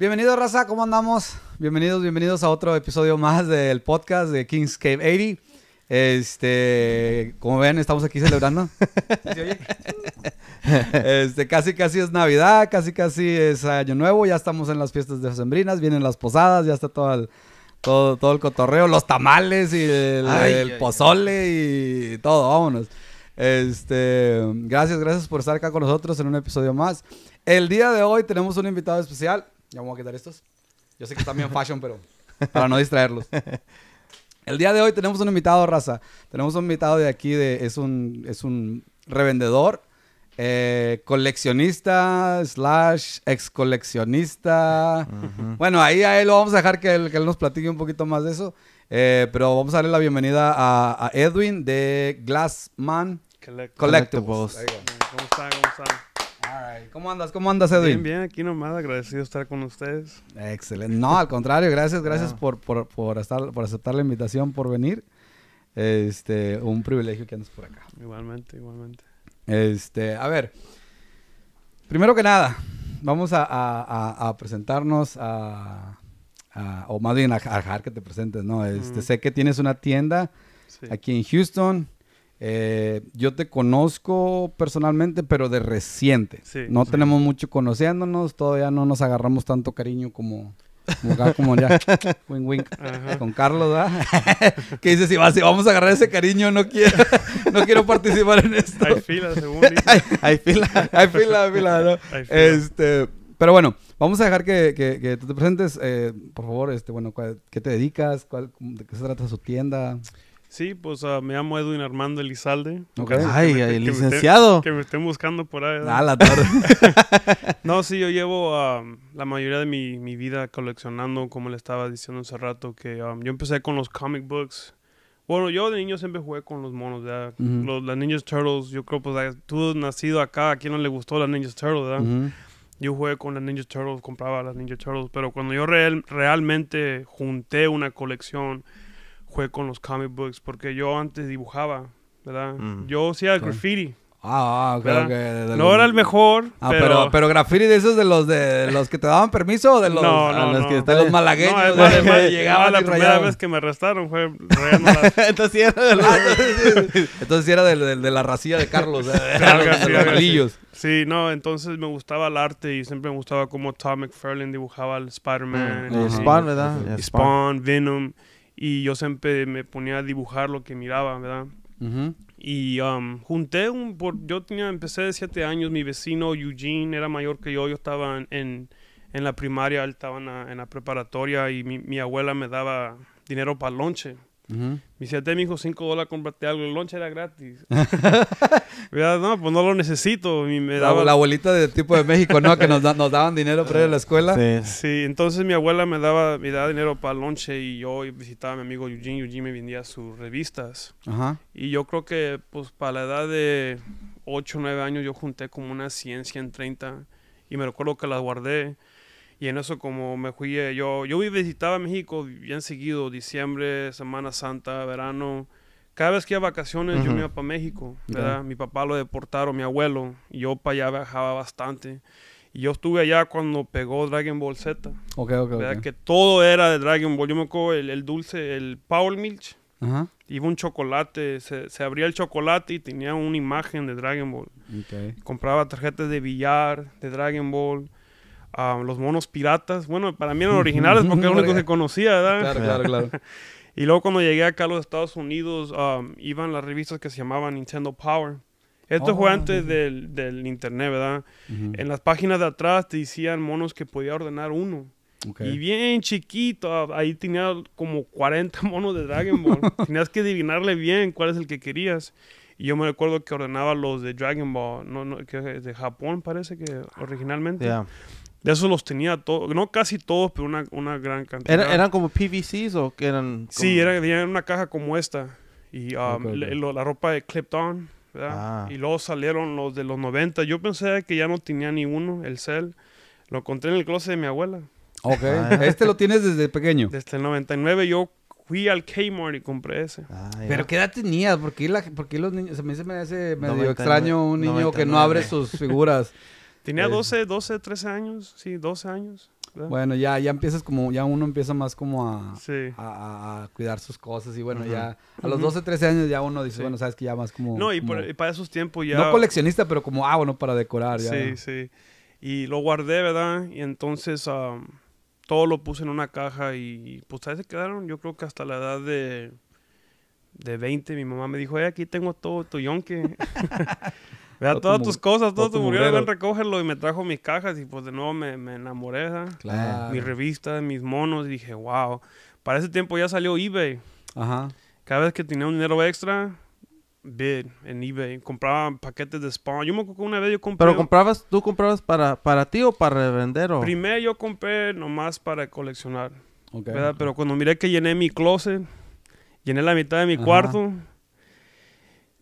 Bienvenidos, raza, ¿cómo andamos? Bienvenidos, bienvenidos a otro episodio más del podcast de Kings Cave 80. Este, como ven, estamos aquí celebrando. Este, casi casi es Navidad, casi casi es Año Nuevo, ya estamos en las fiestas de sembrinas, vienen las posadas, ya está todo el, todo, todo el cotorreo, los tamales y el, pozole y todo, vámonos. Este, gracias, gracias por estar acá con nosotros en un episodio más. El día de hoy tenemos un invitado especial. Ya vamos a quitar estos. Yo sé que están bien fashion, pero para no distraerlos. El día de hoy tenemos un invitado, raza. Tenemos un invitado de aquí, de, es, un, es un revendedor, eh, coleccionista, slash ex coleccionista. Bueno, ahí a él lo vamos a dejar que él, nos platique un poquito más de eso. Eh, pero vamos a darle la bienvenida a, Edwin de Glassman Collectibles. Collectibles. ¿Cómo están? ¿Cómo andas? ¿Cómo andas, Edwin? Bien, bien, aquí nomás, agradecido estar con ustedes. Excelente. No, al contrario, gracias, gracias ah. por, por, por, estar, por aceptar la invitación, por venir. Este, un privilegio que andes por acá. Igualmente, igualmente. Este, a ver, primero que nada, vamos a, presentarnos a, o más bien a, dejar que te presentes, ¿no? Este, Sé que tienes una tienda aquí en Houston. Eh, yo te conozco personalmente, pero de reciente. no tenemos mucho conociéndonos, todavía no nos agarramos tanto cariño como... Como, ya, wink, con Carlos, ¿verdad? que dice, si, vamos a agarrar ese cariño, no quiero, no quiero participar en esto. Hay fila, según hay, fila, hay fila, hay fila, ¿no? Este, pero bueno, vamos a dejar que, te presentes, eh, por favor, este, bueno, ¿qué te dedicas? ¿Cuál, ¿De qué se trata su tienda? Sí, pues ah, me llamo Edwin Armando Elizalde. Ay, el licenciado. que me estén buscando por ahí. Ah, la tarde. no, sí, yo llevo ah, la mayoría de mi, vida coleccionando, como le estaba diciendo hace rato, que ah, yo empecé con los comic books. Bueno, yo de niño siempre jugué con los monos, ¿verdad? las Ninja Turtles, yo creo, pues, tú nacido acá, ¿a quién no le gustó las Ninja Turtles, ¿verdad? Yo jugué con las Ninja Turtles, compraba las Ninja Turtles, pero cuando yo realmente junté una colección fue con los comic books, porque yo antes dibujaba, ¿verdad? Mm. Yo hacía graffiti. Ah, ah que no era el mejor. Ah, pero... pero, graffiti de esos de los de los que te daban permiso o de los, no, no, los malagueños. No, además, llegaba la primera vez que me arrestaron fue Entonces sí era de Entonces era de, la racía de Carlos, de, los Sí, no, entonces me gustaba el arte y siempre me gustaba cómo Tom McFarlane dibujaba el Spider-Man. Mm, Spawn, ¿verdad? Spawn, Venom y yo siempre me ponía a dibujar lo que miraba, ¿verdad? Y um, junté un... Por, yo tenía, empecé de siete años, mi vecino Eugene era mayor que yo, yo estaba en, la primaria, él estaba en la, preparatoria y mi, mi, abuela me daba dinero para lonche. Me Me dice, te 5 dólares cómprate algo. El lonche era gratis. no, pues no lo necesito. daba... la, abuelita del tipo de México, ¿no? que nos, daban dinero para ir a la escuela. Sí. entonces mi abuela me daba, me daba dinero para el lunch y yo visitaba a mi amigo Eugene. Eugene me vendía sus revistas. Y yo creo que, pues, para la edad de 8 o 9 años, yo junté como una ciencia en 30. Y me recuerdo que las guardé. Y en eso como me fui, eh, yo, yo visitaba México bien seguido, diciembre, Semana Santa, verano. Cada vez que iba a vacaciones yo me iba para México, ¿verdad? Mi papá lo deportaron, mi abuelo, y yo para allá viajaba bastante. Y yo estuve allá cuando pegó Dragon Ball Z. Ok, ok, Que todo era de Dragon Ball. Yo me acuerdo el, dulce, el Paul Milch. Ajá. Iba un chocolate, se, abría el chocolate y tenía una imagen de Dragon Ball. Compraba tarjetas de billar, de Dragon Ball los monos piratas. Bueno, para mí eran originales porque era lo único que conocía, ¿verdad? Claro, claro, claro. y luego cuando llegué acá a los Estados Unidos, um, iban las revistas que se llamaban Nintendo Power. Esto fue oh, antes del, del, internet, ¿verdad? En las páginas de atrás te decían monos que podía ordenar uno. Y bien chiquito, ah, ahí tenía como 40 monos de Dragon Ball. Tenías que adivinarle bien cuál es el que querías. Y yo me recuerdo que ordenaba los de Dragon Ball, que de Japón parece que originalmente. De esos los tenía todos, no casi todos, pero una, una gran cantidad. ¿Eran, como PVCs o que eran? Sí, eran, una caja como esta. Y um, la ropa de Clipped On, ¿verdad? Ah. Y luego salieron los de los 90. Yo pensé que ya no tenía ni uno, el cel. Lo encontré en el closet de mi abuela. Ok. Ah. este lo tienes desde pequeño. Desde el 99 yo fui al Kmart y compré ese. Ah, pero ¿qué edad tenías? ¿Por qué, los niños? a mí se me hace medio extraño un niño que no abre sus figuras. Tenía 12, 12, 13 años, sí, 12 años. Bueno, ya, ya empiezas como, ya uno empieza más como a, cuidar sus cosas y bueno, ya a los 12, 13 años ya uno dice, bueno, sabes que ya más como... No, y, para esos tiempos ya... No coleccionista, pero como, ah, bueno, para decorar ya. Sí, sí. Y lo guardé, ¿verdad? Y entonces todo lo puse en una caja y pues ahí se quedaron, yo creo que hasta la edad de de 20, mi mamá me dijo, hey, eh, aquí tengo todo tu yonque. Vea todas tus cosas, todo, todo tu iban ven, recógelo. Y me trajo mis cajas y pues de nuevo me, me enamoré, revista Claro. Mis revistas, mis monos. Y dije, wow. Para ese tiempo ya salió eBay. Ajá. Cada vez que tenía un dinero extra, bid en eBay. Compraba paquetes de Spawn. Yo me acuerdo que una vez yo compré... ¿Pero comprabas, tú comprabas para, para ti o para vender? Primero yo compré nomás para coleccionar. Okay. Pero cuando miré que llené mi closet, llené la mitad de mi cuarto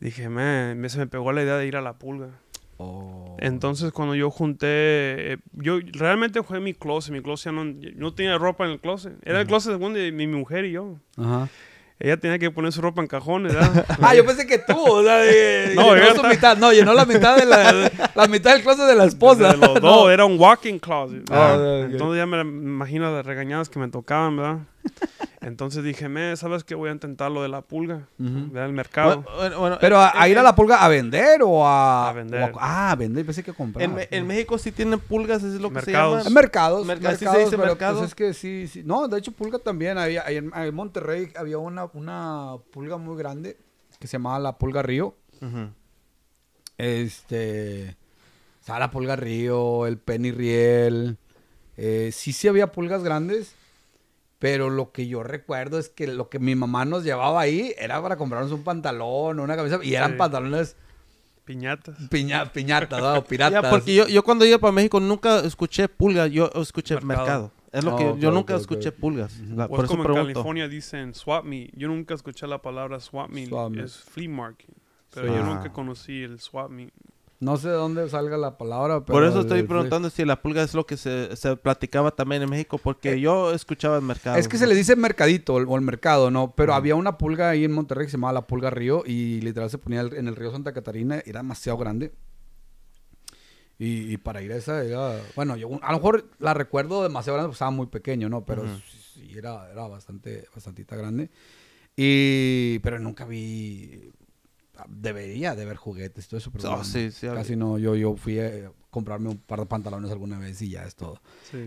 Dije, man, se me pegó la idea de ir a la pulga. Oh. Entonces cuando yo junté, eh, yo realmente fue mi closet, mi closet ya no, no tenía ropa en el closet, era el closet de mi, mujer y yo. Ella tenía que poner su ropa en cajones, ¿verdad? ah, yo pensé que tú, no, llenó mitad, no, la mitad de la, la del closet de la esposa. De los dos, era un walking closet. Ah, Entonces ya me imagino las regañadas que me tocaban, ¿verdad? Entonces dije, ¿sabes qué? Voy a intentar lo de la pulga. Ver mercado. Pero a, ir a la pulga a vender o a... A vender. ah, a vender. Pensé que comprar. En, México sí tienen pulgas, es lo que se llama. Mercados. mercados. Sí se dice pues, sí, sí. No, de hecho pulga también. Había, en, Monterrey había una, una pulga muy grande que se llamaba la pulga río. Este... Estaba la pulga río, el penny riel. Eh, sí, sí había pulgas grandes. Pero lo que yo recuerdo es que lo que mi mamá nos llevaba ahí era para comprarnos un pantalón o una camisa. Y eran pantalones... Piñatas. Piña, piñatas, o piratas. porque yo, yo cuando iba para México nunca escuché pulgas. yo escuché mercado. Es lo ah, que yo nunca escuché pulgas. por como en California dicen swap me. Yo nunca escuché la palabra swap me. Es flea market. Pero yo ah. nunca conocí el swap me. No sé de dónde salga la palabra, pero... Por eso estoy preguntando si la pulga es lo que se, platicaba también en México, porque eh, yo escuchaba el mercado. Es que se le dice mercadito o el mercado, ¿no? Pero había una pulga ahí en Monterrey que se llamaba la pulga río y literal se ponía en el río Santa Catarina, era demasiado grande. Y, para ir a esa era... Bueno, a lo mejor la recuerdo demasiado grande, porque estaba muy pequeño, ¿no? Pero sí, era, era bastante, bastantita grande. Y... Pero nunca vi debería de haber juguetes, todo eso, pero ah, casi no, yo, yo fui a eh, comprarme un par de pantalones alguna vez y ya es todo.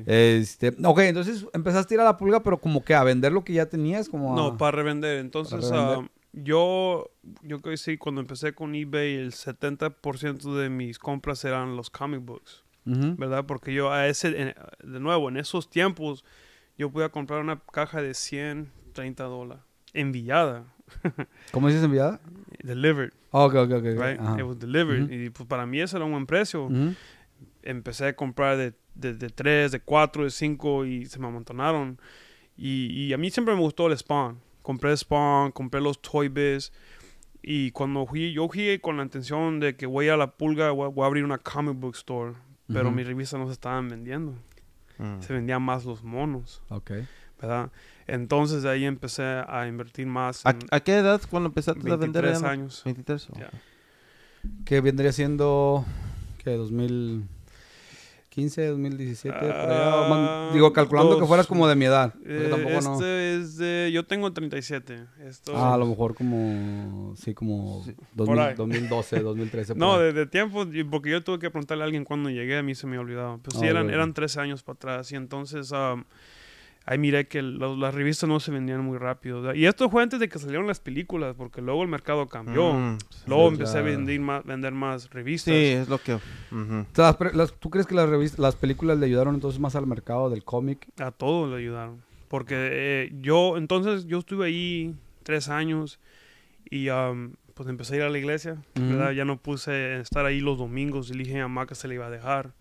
Este, ok, entonces empezaste a ir a la pulga, pero como que a vender lo que ya tenías, como No, para revender, entonces ah, yo, yo creo que sí, cuando empecé con eBay, el 70% de mis compras eran los comic books, ¿verdad? Porque yo a ese, de nuevo, en esos tiempos, yo podía comprar una caja de 130 dólares, enviada. ¿Cómo dices enviada? delivered. Ok, ok, ok. Right? It was delivered. Y pues para mí Ese era un buen precio. Empecé a comprar de, de, de, tres, de cuatro, de cinco y se me amontonaron. Y, y a mí siempre me gustó el Spawn. Compré Spawn, compré los Toy Biz. Y cuando fui, yo fui con la intención de que voy a la pulga, voy, a abrir una comic book store. Pero mis revistas no se estaban vendiendo. Mm. Se vendían más los monos. Ok ¿verdad? Entonces de ahí empecé a invertir más. ¿A, qué edad cuando empezaste a vender? 23 años. 23. Que vendría siendo, que 2015, 2017, digo, calculando que fueras como de mi edad. Eh, este es yo tengo 37. ah, a lo mejor como, sí, como 2012, 2013. no, de, tiempo, porque yo tuve que preguntarle a alguien cuando llegué, a mí se me olvidaba. Pues sí, ah, eran, eran tres años para atrás y entonces... Um, ahí miré que las revistas no se vendían muy rápido. Y esto fue antes de que salieron las películas, porque luego el mercado cambió. Mm, luego empecé a vender más, vender más revistas. Sí, es lo que... ¿Tú crees que las, revistas, las películas le ayudaron entonces más al mercado del cómic? A todo le ayudaron. Porque eh, yo, entonces, yo estuve ahí tres años y um, pues empecé a ir a la iglesia, Ya no puse estar ahí los domingos y dije a mamá que se le iba a dejar.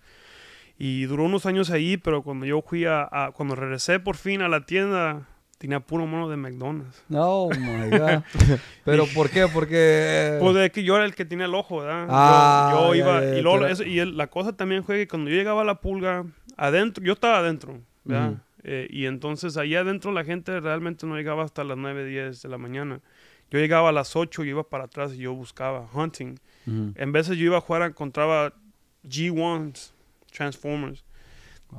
Y duró unos años ahí, pero cuando yo fui a, cuando regresé por fin a la tienda, tenía puro mono de McDonald's. No, oh my God. ¿Pero por qué? Porque. Pues es que yo era el que tenía el ojo, ¿verdad? Ah, yo, iba. y, la cosa también fue que cuando yo llegaba a la pulga, adentro, yo estaba adentro, ¿verdad? Eh, y entonces allá adentro la gente realmente no llegaba hasta las 9, 10 de la mañana. Yo llegaba a las 8, y iba para atrás y yo buscaba hunting. En veces yo iba a jugar, encontraba G1s. Transformers.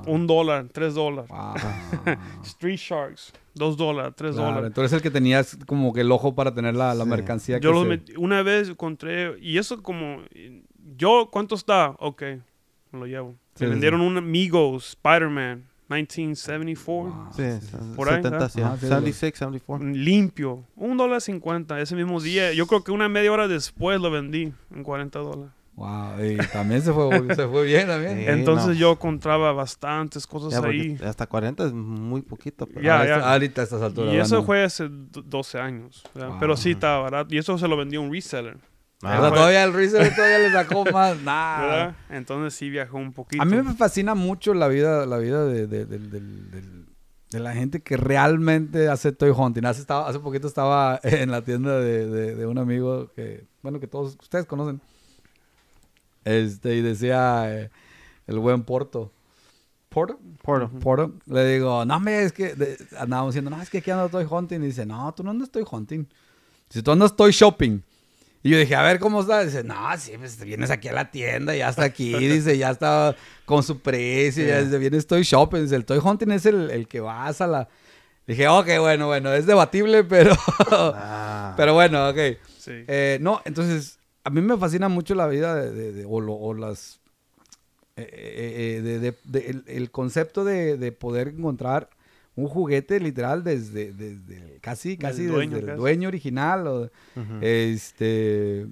Un dólar, tres dólares. Street Sharks, dos dólares, tres dólares. Entonces el que tenías como que el ojo para tener la, mercancía. Yo que una vez encontré, y eso como, yo, ¿cuánto está? Ok, me lo llevo. Se vendieron un Migos, Spider-Man, 1974. por ahí, 76, 74. Ah, limpio, un dólar cincuenta. Ese mismo día, yo creo que una media hora después lo vendí en 40 dólares. Wow, y también se fue, se fue bien también. Entonces yo encontraba bastantes cosas ahí. Hasta 40 es muy poquito. ya, ah, ahorita, a estas alturas. Y eso fue hace 12 años. Pero sí estaba barato. Y eso se lo vendió un reseller. Ah. todavía el reseller todavía le sacó más. Nada. Entonces sí viajó un poquito. A mí me fascina mucho la vida, la vida de, de, la gente que realmente hace toy hunting. Hace, estaba, hace poquito estaba en la tienda de, un amigo que, bueno, que todos ustedes conocen este, y decía eh, el buen Porto. Porto. Porto. Porto. Le digo, no, me es que andábamos diciendo, no, es que aquí ando estoy hunting. Y dice, no, tú no andas estoy hunting. Si tú andas estoy shopping. Y yo dije, a ver cómo está. dice, no, sí, pues, vienes aquí a la tienda, ya está aquí. dice, ya está con su precio, ya dice, vienes estoy shopping. Dice, el toy hunting es el, que vas a la. Dije, ok, bueno, bueno, es debatible, pero. Ah. Pero bueno, ok. Eh, no, entonces a mí me fascina mucho la vida de, o, las... Eh, eh, eh, el, concepto de, poder encontrar un juguete literal desde, casi, casi desde el dueño original. O, Este...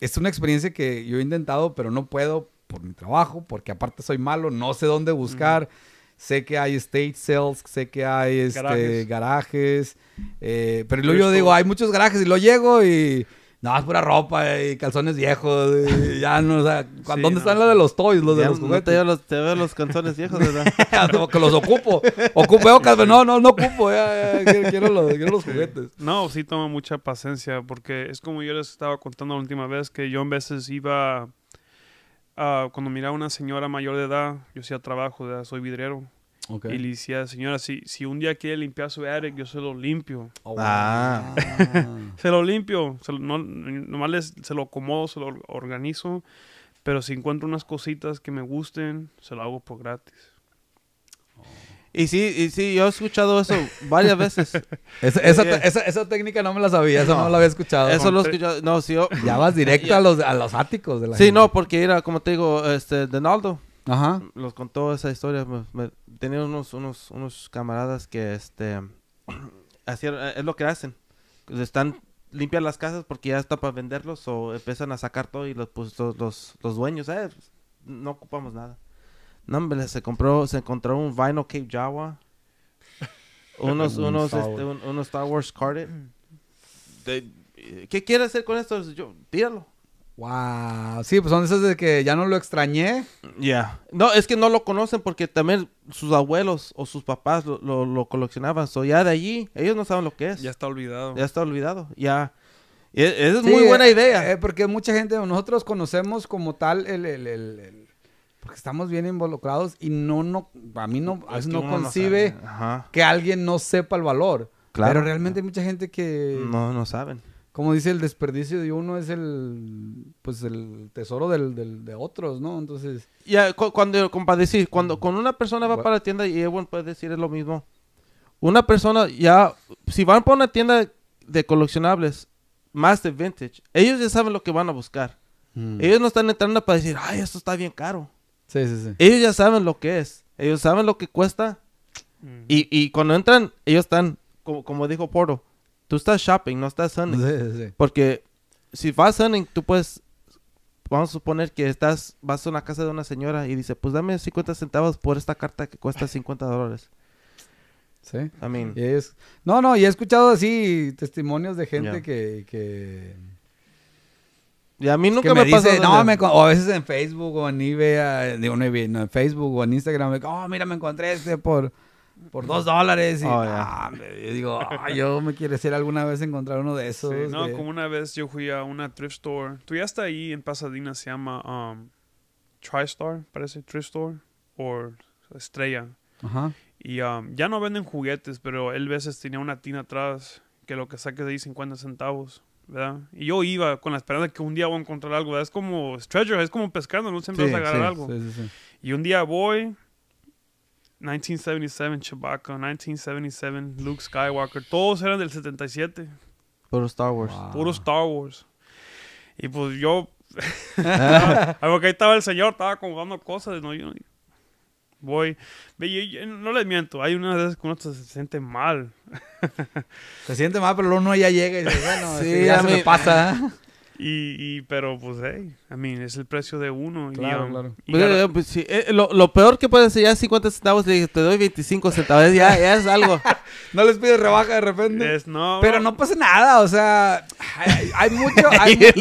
Es una experiencia que yo he intentado, pero no puedo por mi trabajo, porque aparte soy malo, no sé dónde buscar. Sé que hay state sales, sé que hay este, garajes, pero luego yo digo, hay muchos garajes y lo llego y no, es pura ropa eh, y calzones viejos. Eh, y ya no, o sea, ¿dónde están los de los toys, los de los juguetes? Ya, te, veo los, te los calzones viejos, ¿verdad? que los ocupo. Ocupo, no, no, no ocupo. Ya, ya, quiero, los, quiero los juguetes. No, sí toma mucha paciencia porque es como yo les estaba contando la última vez que yo en veces iba. cuando miraba a una señora mayor de edad, yo hacía trabajo, soy vidriero. Y le decía, señora, si, si un día quiere limpiar su área yo se lo limpio. Oh, ah. se lo limpio. Se no, nomás se lo acomodo, se lo organizo. Pero si encuentro unas cositas que me gusten, se lo hago por gratis. Y sí, y sí, yo he escuchado eso varias veces. esa, técnica no me la sabía, no, la había escuchado. Eso lo he escuchado, no, Ya vas directo a los, áticos de la Sí, no, porque era, como te digo, este, Naldo. Ajá. Los contó esa historia. tenía unos, unos, unos camaradas que, este, hacían, eh, es lo que hacen. Están limpian las casas porque ya está para venderlos o empiezan a sacar todo y los, pues, los, los, dueños, eh, no ocupamos nada. No, hombre, se compró, se encontró un vinyl Cape Jawa. Unos, unos, este, unos Star Wars carded. Mm. Eh, ¿Qué quiere hacer con esto? Yo, tíralo. Wow. Sí, pues son esas de que ya no lo extrañé. Ya. No, es que no lo conocen porque también sus abuelos o sus papás lo, lo, coleccionaban. So, ya de allí, ellos no saben lo que es. Ya está olvidado. Ya está olvidado. Ya. E, es muy buena eh, idea. Eh, porque mucha gente, nosotros conocemos como tal el, el, el, porque estamos bien involucrados y no, no, a mí no, no concibe que alguien no sepa el valor. Claro. Pero realmente hay mucha gente que... No, no saben como dice, el desperdicio de uno es el, pues, el tesoro de otros, ¿no? Entonces... Ya, ah, cuando, cuando mm. con una persona va para la tienda y Ewan puede decir es lo mismo. Una persona ya, si van para una tienda de coleccionables, más de vintage, ellos ya saben lo que van a buscar. Mm. Ellos no están entrando para decir, ay, esto está bien caro. Sí, sí, sí. Ellos ya saben lo que es. Ellos saben lo que cuesta. Mm. Y, y, cuando entran, ellos están, como, como dijo Poro. Tú estás shopping, no estás hunting. Porque si vas hunting, tú puedes. Vamos a suponer que estás, vas a una casa de una señora y dice, pues dame 50 centavos por esta carta que cuesta 50 dólares. Sí. I no, no, y he escuchado así testimonios de gente que, Y a mí nunca me, pasa. o a veces en Facebook o en eBay, digo, no, en Facebook o en Instagram, me, oh, mira, me encontré este por por dos dólares. Y, oh, ah, yo digo, ah, yo me quiero decir alguna vez encontrar uno de esos. no, como una vez yo fui a una thrift store. Tú ya estás ahí en Pasadena, se llama um, TriStar, parece, thrift store, o Estrella. Ajá. Y um, ya no venden juguetes, pero él veces este, tenía una tina atrás que lo que saques de ahí 50 centavos. ¿verdad? Y yo iba con la esperanza de que un día voy a encontrar algo, ¿verdad? Es como es treasure, es como pescando, no siempre sí, vas a agarrar sí, algo. Y un día voy, 1977 Chewbacca, 1977 Luke Skywalker, todos eran del 77. Puro Star Wars. Puro Star Wars. Y pues yo. Porque ahí estaba el señor, estaba comprando cosas. No, yo, voy. no les miento, hay unas veces que uno se siente mal. se siente mal, pero luego uno ya llega y dice, bueno, ya, se pasa. Y, pero pues, hey, I mean, es el precio de uno. lo, peor que puede ser ya 50 centavos, le te doy 25 centavos, ya, es algo. no les pides rebaja de repente. pero no pasa nada, o sea, hay, mucho,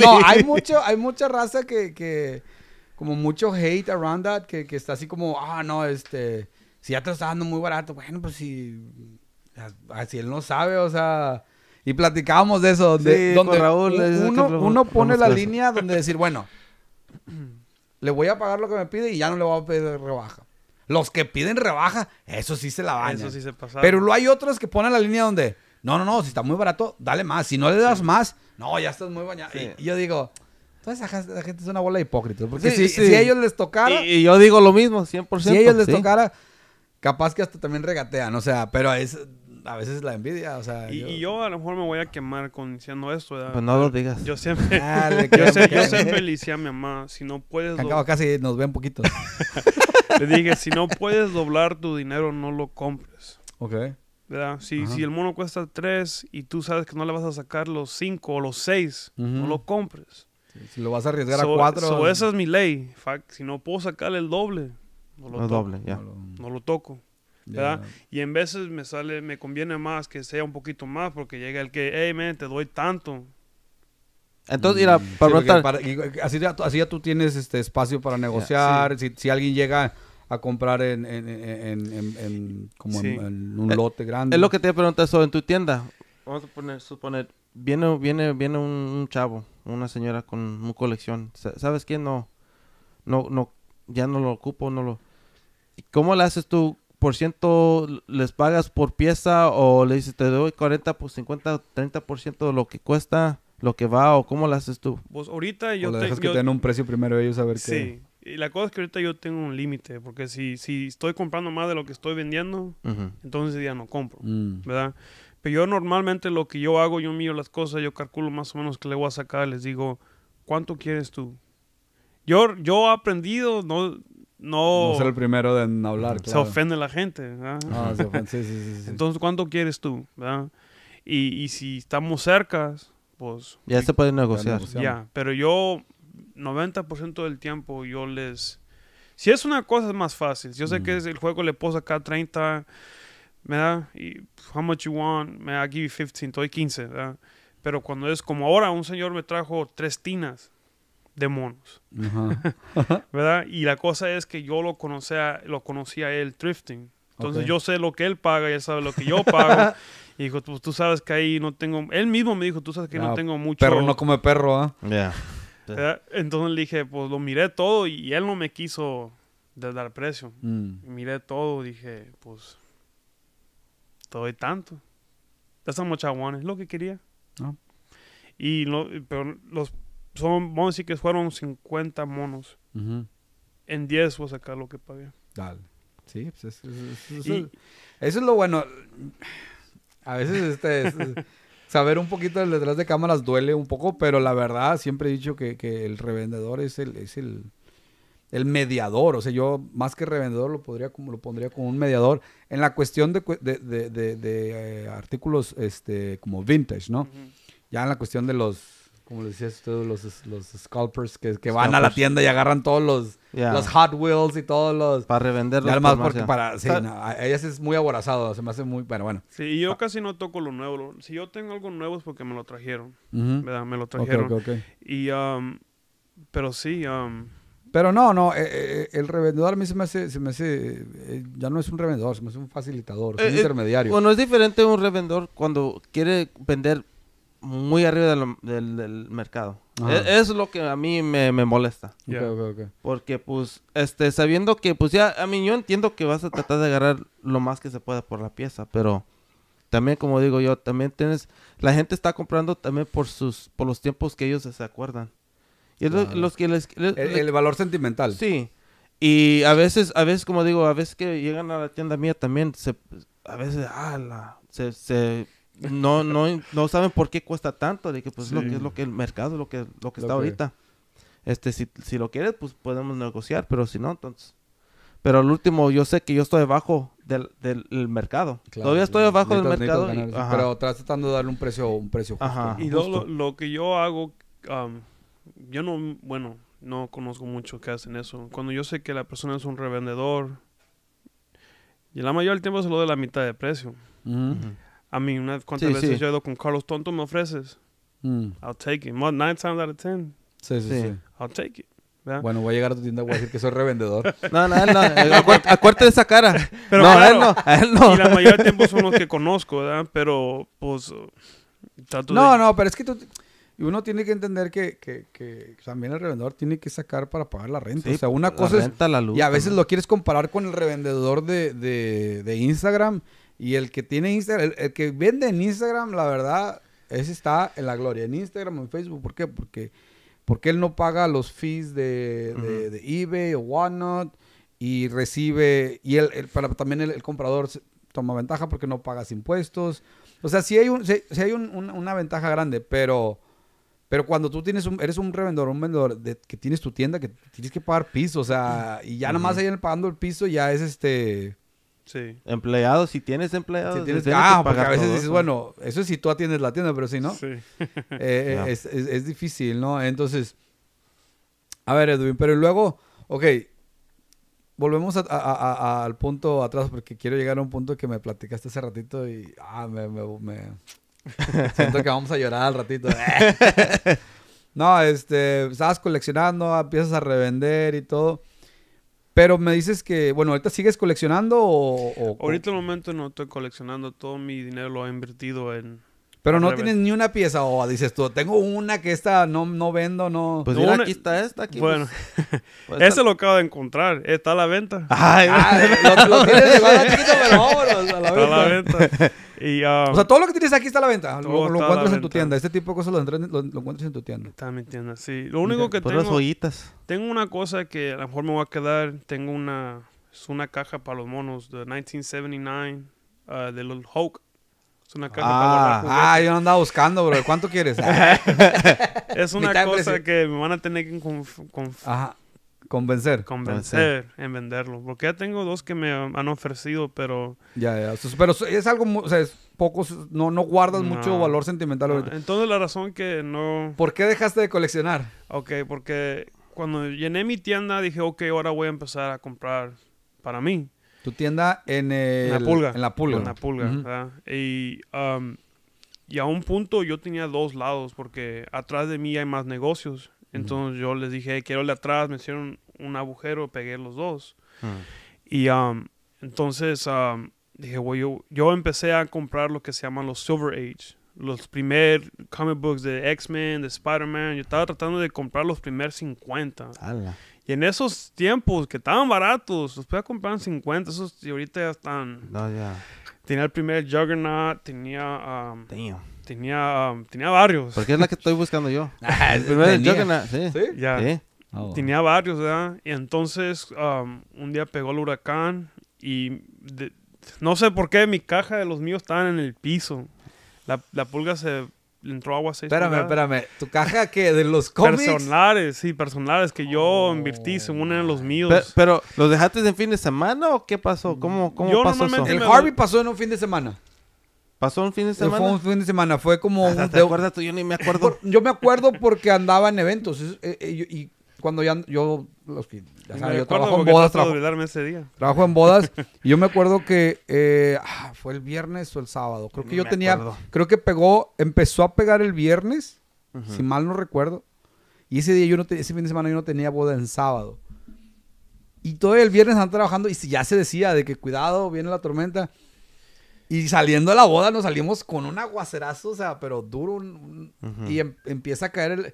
no, hay mucho, hay mucha raza que, que como mucho hate around that, que, está así como, ah, no, este, si ya te lo está dando muy barato, bueno, pues si, si él no sabe, o sea y platicábamos de eso, donde uno, pone la línea donde decir, bueno, le voy a pagar lo que me pide y ya no le voy a pedir rebaja. Los que piden rebaja, eso sí se la van. Pero lo hay otros que ponen la línea donde, no, no, no, si está muy barato, dale más. Si no le das más, no, ya estás muy bañado. Y, yo digo, toda esa gente es una bola de hipócritas. Porque si, a ellos les tocara... Y, y, yo digo lo mismo, 100%. Si a ellos les tocara, capaz que hasta también regatean, o sea, pero es a veces la envidia, o sea. Y yo... a lo mejor me voy a quemar con diciendo esto, ¿verdad? Pues no lo digas. Yo siempre. Ah, le yo, siempre le decía a mi mamá, si no puedes. Acabo casi nos ven poquito. le dije, si no puedes doblar tu dinero, no lo compres. Ok. ¿Verdad? Si, si el mono cuesta tres y tú sabes que no le vas a sacar los cinco o los seis, no lo compres. si lo vas a arriesgar a cuatro. eso Esa es mi ley. si no puedo sacarle el doble, no lo, toco. Doble, no lo toco. Y en veces me sale, me conviene más que sea un poquito más porque llega el que, hey, man, te doy tanto. Entonces, mm. mira, para, así, ya, así, tú tienes este espacio para negociar. si, alguien llega a comprar en, como un eh, lote grande. Es lo que te preguntas eso en tu tienda. Vamos a poner, suponer, viene, viene, viene un, chavo, una señora con una colección. ¿Sabes qué? No, no, no, ya no lo ocupo, no lo... ¿Cómo le haces tú por ciento les pagas por pieza o le dices te doy 40, pues 50, 30 por ciento de lo que cuesta, lo que va o cómo lo haces tú? Pues ahorita yo... tengo que un precio primero ellos a ver sí. qué... Sí, la cosa es que ahorita yo tengo un límite, porque si, si estoy comprando más de lo que estoy vendiendo, entonces ya no compro, mm. ¿verdad? Pero yo normalmente lo que yo hago, yo miro las cosas, yo calculo más o menos que le voy a sacar, les digo, ¿cuánto quieres tú? Yo, yo he aprendido, no, no... No ser el primero en hablar, Se ofende la gente, Ah, sí, sí, sí, Entonces, ¿cuánto quieres tú, Y, y si estamos cerca, pues... Ya se puede negociar. Ya, pero yo 90% del tiempo yo les... Si es una cosa es más fácil. Yo sé mm. que el juego le puedo acá 30, me da, y pues, how much you want, me da, give you 15, doy 15, ¿verdad? Pero cuando es como ahora, un señor me trajo tres tinas, de monos. ¿Verdad? Y la cosa es que yo lo conocía, lo conocía él thrifting. Entonces yo sé lo que él paga, él sabe lo que yo pago. y dijo, Pues tú, sabes que ahí no tengo... Él mismo me dijo, tú sabes que no ah, tengo mucho... Perro no come perro, ¿ah? Ya. Entonces le dije, pues lo miré todo y él no me quiso dar precio. Mm. Miré todo, dije, pues... todo doy tanto. That's how much Lo que quería. Ah. Y no, pero los son, vamos a que fueron 50 monos. En 10 voy sacar lo que pagué. Dale. Sí, pues eso, es lo bueno. A veces este, saber un poquito del detrás de cámaras duele un poco, pero la verdad siempre he dicho que, el revendedor es el, es el, mediador. O sea, yo más que revendedor lo podría como lo pondría como un mediador en la cuestión de, eh, artículos este, como vintage, ¿no? Ya en la cuestión de los como decías todos los, los scalpers que, que van a la tienda y agarran todos los, los Hot Wheels y todos los... Para revender los pues, porque para... Sí, a ellas es muy aborazado, se me hace muy... Bueno, bueno. Sí, yo ah. casi no toco lo nuevo. si yo tengo algo nuevo es porque me lo trajeron, ¿verdad? Me lo trajeron. Y, um, pero sí... Um, pero no, no, eh, eh, eh, el revendedor a mí se me hace, se me hace ya no es un revendedor, se me hace un facilitador, es un intermediario. Bueno, es diferente un revendedor cuando quiere vender muy arriba del, mercado. E, es, lo que a mí me, molesta. Porque, pues, este, sabiendo que, pues ya, a mí yo entiendo que vas a tratar de agarrar lo más que se pueda por la pieza, pero también, como digo yo, también tienes, la gente está comprando también por sus, por los tiempos que ellos se acuerdan. Y los, que el, valor sentimental. Sí. Y a veces, a veces, como digo, a veces que llegan a la tienda mía también, se, a veces, ah, se no, no, no saben por qué cuesta tanto, de que pues es lo que es lo que el mercado, lo que, lo que está ahorita. Este, si, si lo quieres, pues podemos negociar, pero si no, entonces. Pero al último, yo sé que yo estoy debajo del, del, mercado. Todavía estoy claro. del mercado. pero tratando de darle un precio, un precio justo. y Lo, lo, que yo hago, yo no, bueno, no conozco mucho que hacen eso. Cuando yo sé que la persona es un revendedor, y la mayor del tiempo se lo doy la mitad de precio. Uh ...a mí, unas cuantas veces yo he ido con Carlos Tonto, me ofreces. Mm. I'll take it. More, nine times out of ten. Sí, sí, sí. I'll take it. Bueno, voy a llegar a tu tienda y voy a decir que soy revendedor. no, no, él no. Eh, acuérdate de esa cara. Pero no, a él no, a él no. Y la mayoría del tiempo son los que conozco, ¿verdad? Pero, pues, No, no, pero es que tú... y Uno tiene que entender que, que, que también el revendedor tiene que sacar para pagar la renta. o sea, una cosa es... y a veces lo quieres comparar con el revendedor de, de, de Instagram y el que tiene Instagram, el, que vende en Instagram, la verdad, ese está en la gloria. En Instagram, o en Facebook, ¿por qué? Porque, porque él no paga los fees de, eBay o whatnot y recibe, y él, también el, comprador toma ventaja porque no pagas impuestos. O sea, sí hay, un, hay una ventaja grande, pero... Pero cuando tú tienes un, eres un revendedor, un vendedor que tienes tu tienda, que tienes que pagar piso, o sea, y ya nomás ahí pagando el piso ya es este, Sí. Empleados, si tienes empleados. ah, porque a veces dices, bueno, eso es si tú atiendes la tienda, pero si no, sí. Eh, eh, es, difícil, ¿no? Entonces, a ver, Edwin, pero luego, ok, volvemos al punto atrás, porque quiero llegar a un punto que me platicaste hace ratito y ah, me, siento que vamos a llorar al ratito. no, este, estabas coleccionando, ah, empiezas a revender y todo. Pero me dices que, bueno, ahorita sigues coleccionando o, Ahorita en el momento no estoy coleccionando, todo mi dinero lo he invertido en, pero no tienes ni una pieza, o oh, dices tú, tengo una que esta no, no vendo, no. Pues mira, aquí está esta. Aquí, bueno, pues. ese lo acabo de encontrar, está a la venta. Ay, lo, tienes igual a pero vámonos, a la venta. Está a la venta. Y, um, o sea, todo lo que tienes aquí está a la venta. Lo, lo encuentras en tu tienda. Este tipo de cosas lo, encuentras en tu tienda. Está en mi tienda, sí. Lo único que pues tengo. las ollitas. Tengo una cosa que a lo mejor me va a quedar. Tengo una. Es una caja para los monos de 1979 ah, de los Hulk es una casa ah, ah, yo no andaba buscando, bro. ¿Cuánto quieres? es una cosa que me van a tener que Convencer. Convencer en venderlo. Porque ya tengo dos que me han ofrecido, pero... Ya, ya. Pero es algo... O sea, pocos... No, no guardas mucho valor sentimental ah, ahorita. Entonces la razón que no... ¿Por qué dejaste de coleccionar? Ok, porque cuando llené mi tienda dije, ok, ahora voy a empezar a comprar para mí. Tu tienda en, la pulga. En la pulga. En la pulga. Um, y, a un punto yo tenía dos lados porque atrás de mí hay más negocios. Entonces yo les dije, quiero el atrás, me hicieron un agujero, pegué los dos. Ah. Y um, entonces um, dije, yo, yo empecé a comprar lo que se llaman los Silver Age. Los primer comic books de X-Men, de Spider-Man. Yo estaba tratando de comprar los primeros 50. Y en esos tiempos que estaban baratos, los podía comprar 50, esos y ahorita ya están. No, ya. Tenía el primer Juggernaut, tenía. Um, tenía, um, tenía varios. Porque es la que estoy buscando yo. Ah, el primer Juggernaut, sí. Sí, oh, Tenía varios, ¿verdad? Y entonces um, un día pegó el huracán y no sé por qué mi caja de los míos estaba en el piso. la pulga se entró agua Espérame, espérame. ¿Tu caja que ¿De los cómics? Personales, sí, personales que yo invirtí. Oh. invertí según eran los míos. Pero, ¿los dejaste en fin de semana o qué pasó? ¿Cómo, cómo pasó eso? El Harvey pasó en un fin de semana. ¿Pasó un fin de semana? Fue un fin de semana. Fue como... un... ¿Te acuerdas Yo ni me acuerdo. yo me acuerdo porque andaba en eventos. Eh, eh, cuando ya yo, los que, ya saben, yo trabajo en bodas. Trabajo, en bodas. y yo me acuerdo que eh, ah, fue el viernes o el sábado. Creo que yo tenía, creo que pegó, empezó a pegar el viernes, si mal no recuerdo. Y ese día yo no ese fin de semana yo no tenía boda en sábado. Y todo el viernes están trabajando y ya se decía de que cuidado, viene la tormenta. Y saliendo de la boda nos salimos con un aguacerazo, o sea, pero duro. Y em, empieza a caer el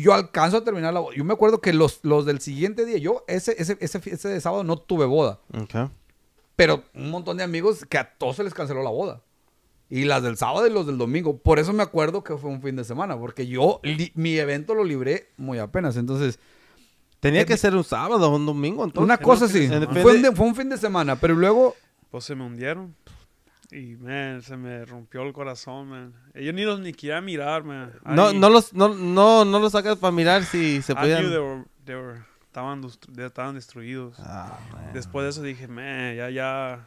yo alcanzo a terminar la boda. Yo me acuerdo que los, los del siguiente día, yo ese, ese, ese, sábado no tuve boda. Pero un montón de amigos que a todos se les canceló la boda. Y las del sábado y los del domingo. Por eso me acuerdo que fue un fin de semana, porque yo mi evento lo libré muy apenas. Entonces... Tenía eh, que ser un sábado o un domingo, Una cosa sí. Fue, fue un fin de semana, pero luego... Pues se me hundieron. Y, man, se me rompió el corazón, man. Yo ni los ni quería mirar, man. No, no los, no, no, no los sacas para mirar si se podían. I estaban, estaban destruidos. Ah, Después de eso dije, man, ya, ya.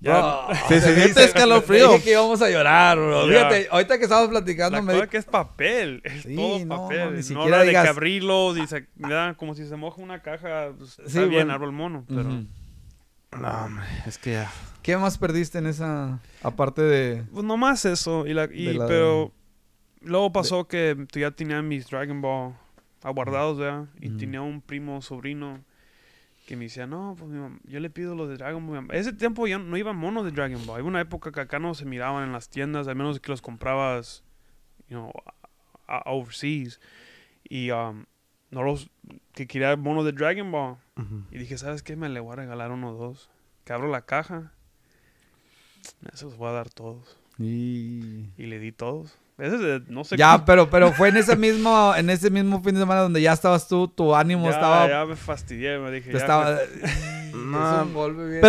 Ya, te se, se escalofrío. Dije que íbamos a llorar, bro. Fíjate, ahorita que estábamos platicando. La me cosa que es papel, es todo papel. No, ni siquiera de que abrirlo, como si se moja una caja. Pues, sí, está bien, árbol mono, pero. No, hombre, es que ya. ¿Qué más perdiste en esa. aparte de. Pues más eso. Y, la, pero. Luego pasó que que ya tenía mis Dragon Ball aguardados, mm. ¿verdad? Y mm. tenía un primo sobrino que me decía, no, pues mi mamá, yo le pido los de Dragon Ball. Ese tiempo ya no iban monos de Dragon Ball. Había una época que acá no se miraban en las tiendas, al menos que los comprabas, you know, overseas. Y um, no los. que quería monos de Dragon Ball y dije, ¿sabes qué? Me le voy a regalar uno o dos. Que abro la caja. Esos voy a dar todos. Y, y le di todos. no ya, pero, pero fue en ese mismo, en ese mismo fin de semana donde ya estabas tú, tu ánimo estaba. Ya me fastidié, me dije. Ya estaba. Me... no, bien.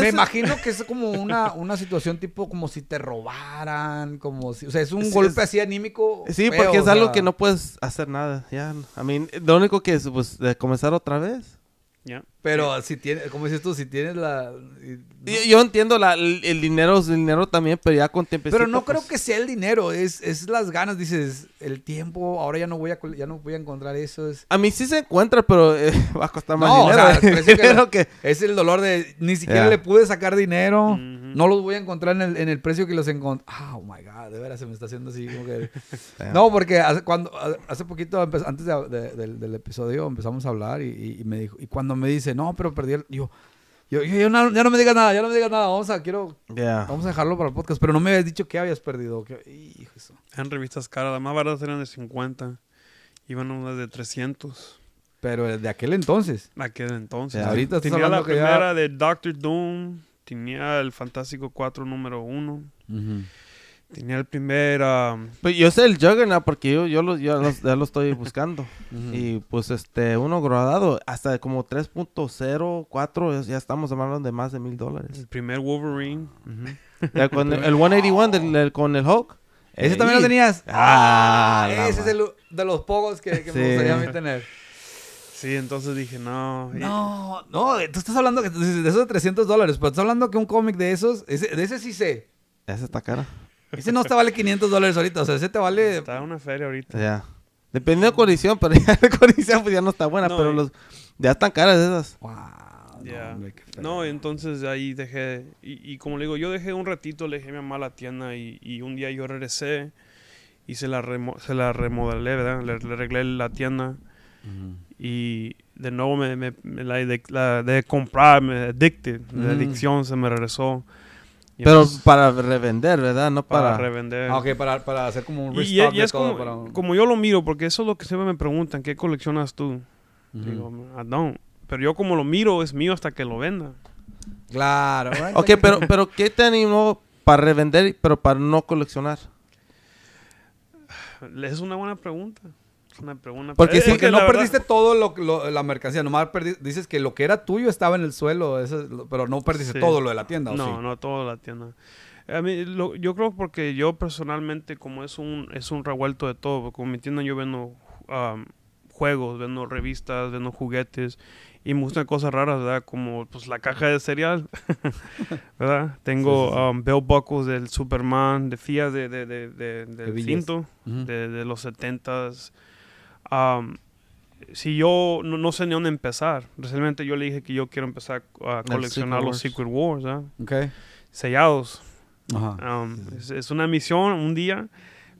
Me imagino que es como una, una situación tipo como si te robaran, como si. O sea, es un golpe así anímico. Sí, porque es algo que no puedes hacer nada. Ya, a mí, lo único que es, pues, de comenzar otra vez. Yeah. Pero si tiene como dices tú, si tienes la... Yo, entiendo la, el, dinero, el dinero también, pero ya con tiempo. Pero no creo pues que sea el dinero, es, es las ganas, dices, el tiempo, ahora ya no voy a, ya no voy a encontrar eso. A mí sí se encuentra, pero eh, va a costar más dinero. Eh. Pues es, que es el dolor de, ni siquiera le pude sacar dinero, no los voy a encontrar en el, en el precio que los encontré. Ah, oh, my God, de veras se me está haciendo así como que... no, porque hace, cuando, hace poquito, antes del, episodio empezamos a hablar y me dijo, y cuando me dice, no, pero perdí Yo, yo, yo, no, ya no me digas nada, ya no me digas nada. Vamos a, quiero, vamos a dejarlo para el podcast. Pero no me habías dicho que habías perdido. hijo eso. En revistas caras, las más baratas eran de 50. Iban unas de 300. Pero de aquel entonces. De Aquel entonces. ahorita tenía la primera de Doctor Doom. Tenía el Fantástico 4 número 1. Uh Tenía el primer... Pues yo sé el Juggernaut porque yo, lo, ya lo estoy buscando. Y pues este, uno gradado hasta como 3.04, ya estamos hablando de más de mil dólares. El primer Wolverine. el, 181 con el Hulk. ¿Ese también lo tenías? Ah, ah ese es de los pocos que, me gustaría tener. Sí, entonces dije, no. No, no, tú estás hablando de esos de 300 dólares, pero estás hablando que un cómic de esos, de ese sí sé. Ese está cara. Ese no te vale 500 dólares ahorita, o sea, ese te vale... Está una feria ahorita. Ya. Dependiendo de condición, pero ya la condición pues ya no está buena, pero los... Ya están caras esas. Wow. No, entonces ahí dejé, y, como le digo, yo dejé un ratito, le dejé a mi mamá la tienda y, un día yo regresé y se la, se la remodelé, ¿verdad? Le, arreglé la tienda y de nuevo me, la, de, comprar, me addicted, la mm. adicción se me regresó. Pero para revender, ¿verdad? No para... para revender. Ah, ok, para, para, hacer como un y, es como, como, yo lo miro, porque eso es lo que siempre me preguntan, ¿qué coleccionas tú? Digo, I Pero yo como lo miro, es mío hasta que lo venda. Claro. ok, pero, pero ¿qué te animó para revender, pero para no coleccionar? Es una buena pregunta pregunta. Porque, sí, que no perdiste todo lo, la mercancía, nomás dices que lo que era tuyo estaba en el suelo, pero no perdiste todo lo de la tienda. no, no todo la tienda. A mí, yo creo porque yo personalmente, como es un, es un revuelto de todo, como mi tienda yo vendo juegos, vendo revistas, vendo juguetes y me gustan cosas raras, ¿verdad? Como pues la caja de cereal, ¿verdad? Tengo Bell Buckles del Superman, de FIA de, de, de, del cinto, de, los 70 si yo no, sé ni dónde empezar, recientemente yo le dije que yo quiero empezar a coleccionar los Secret Wars, ¿ah? sellados. es, una misión, un día,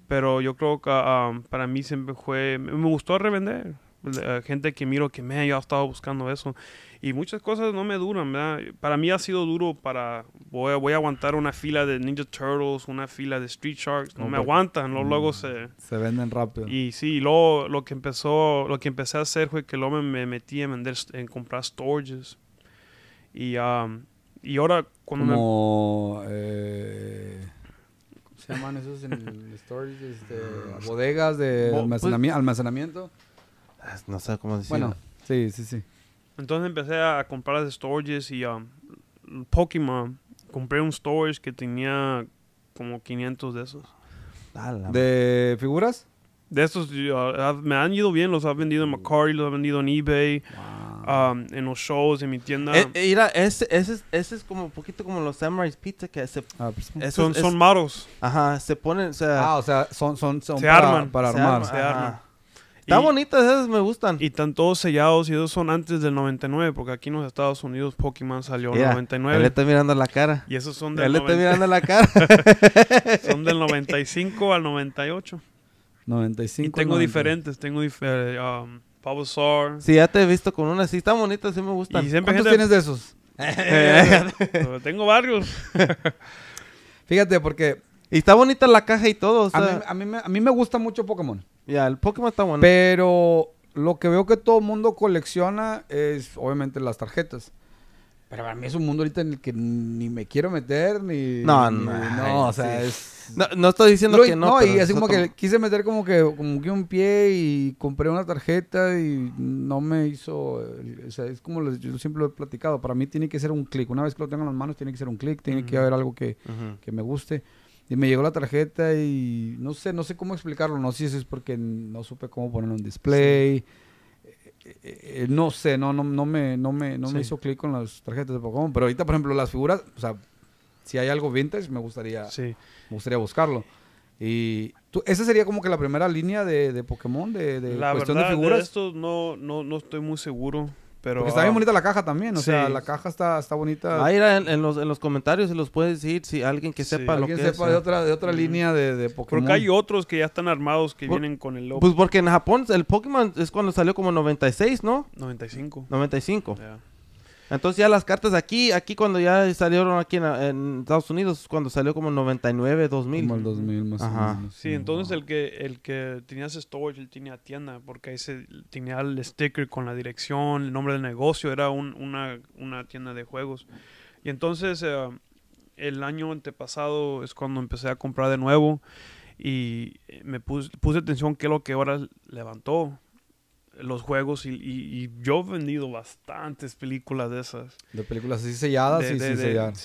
pero yo creo que para mí siempre fue, me gustó revender. Eh, gente que miro que, me yo estado buscando eso. Y muchas cosas no me duran, ¿verdad? Para mí ha sido duro para... Voy a, aguantar una fila de Ninja Turtles, una fila de Street Sharks. No, me aguantan, Luego mm. se... Se venden rápido. Y sí, y luego lo que empezó... Lo que empecé a hacer fue que luego me, metí en vender... En comprar storages. Y, um, y ahora cuando Como, eh, me... se llaman esos en el storage? Este, ah, bodegas de pues almacenamiento. Ah, no sé cómo decirlo. Bueno, sí, sí, sí. Entonces empecé a comprar storages y a um, Pokémon. Compré un storage que tenía como 500 de esos. ¿De figuras? De esos, uh, me han ido bien, los ha vendido en uh. Macari, los ha vendido en eBay, um, en los shows, en mi tienda. Eh, eh, ese, ese, es como un poquito como los Samurai's Pizza que se, ah, pues, son, son maros. Ajá, se ponen, o sea, ah, o sea son, son, son para, arman. armar. se arman. Está bonitas esas, me gustan. Y están todos sellados y esos son antes del 99, porque aquí en los Estados Unidos Pokémon salió en el 99. Él le está mirando la cara. Y esos son del él le está mirando la cara. son del 95 al 98. 95. Y tengo diferentes, tengo diferentes. Eh, um, sí, ya te he visto con una, sí, están bonitas, sí me gustan. Y siempre ¿Cuántos tienes de esos? Eh, tengo varios. Fíjate, porque... Y está bonita la caja y todo. O sea... a mí me gusta mucho Pokémon. Ya, el Pokémon está bueno. Pero lo que veo que todo el mundo colecciona es obviamente las tarjetas. Pero para mí es un mundo ahorita en el que ni me quiero meter, ni... No, no, no, o sea, es... No, no, estoy diciendo que no. No, y así como que quise meter como que, como que un pie y compré una tarjeta y no me hizo... Eh, o sea, es como yo siempre lo he platicado. Para mí tiene que ser un clic. Una vez que lo tengo en las manos, tiene que ser un clic. Tiene que haber algo que, que me guste. Y me llegó la tarjeta y no sé, no sé cómo explicarlo. No sé si es porque no supe cómo poner un display. Eh, eh, eh, no sé, no, no, no me, no me, me hizo clic con las tarjetas de Pokémon. Pero ahorita, por ejemplo, las figuras, o sea, si hay algo vintage, me gustaría, gustaría buscarlo. Y esa sería como que la primera línea de, de Pokémon, de, la cuestión de figuras. esto no, no, no estoy muy seguro. Pero, Porque está bien bonita la caja también, o sea, la caja está, está bonita. Ahí en, en, los, en los comentarios se los puede decir si alguien que sepa lo alguien que sepa de otra, de otra línea de, de Pokémon. Porque hay otros que ya están armados que vienen con el logo. Pues porque en Japón el Pokémon es cuando salió como 96, ¿no? 95. 95. Entonces ya las cartas aquí, aquí cuando ya salieron aquí en, Estados Unidos, cuando salió como 99, 2000. Como el 2000 más o menos. Sí, entonces el que el que tenía ese storage, él tenía tienda, porque ahí tenía el sticker con la dirección, el nombre del negocio, era una, una tienda de juegos. Y entonces eh, el año antepasado es cuando empecé a comprar de nuevo y eh, me puse, puse atención que lo que ahora levantó los juegos y, yo he vendido bastantes películas de esas. De películas así selladas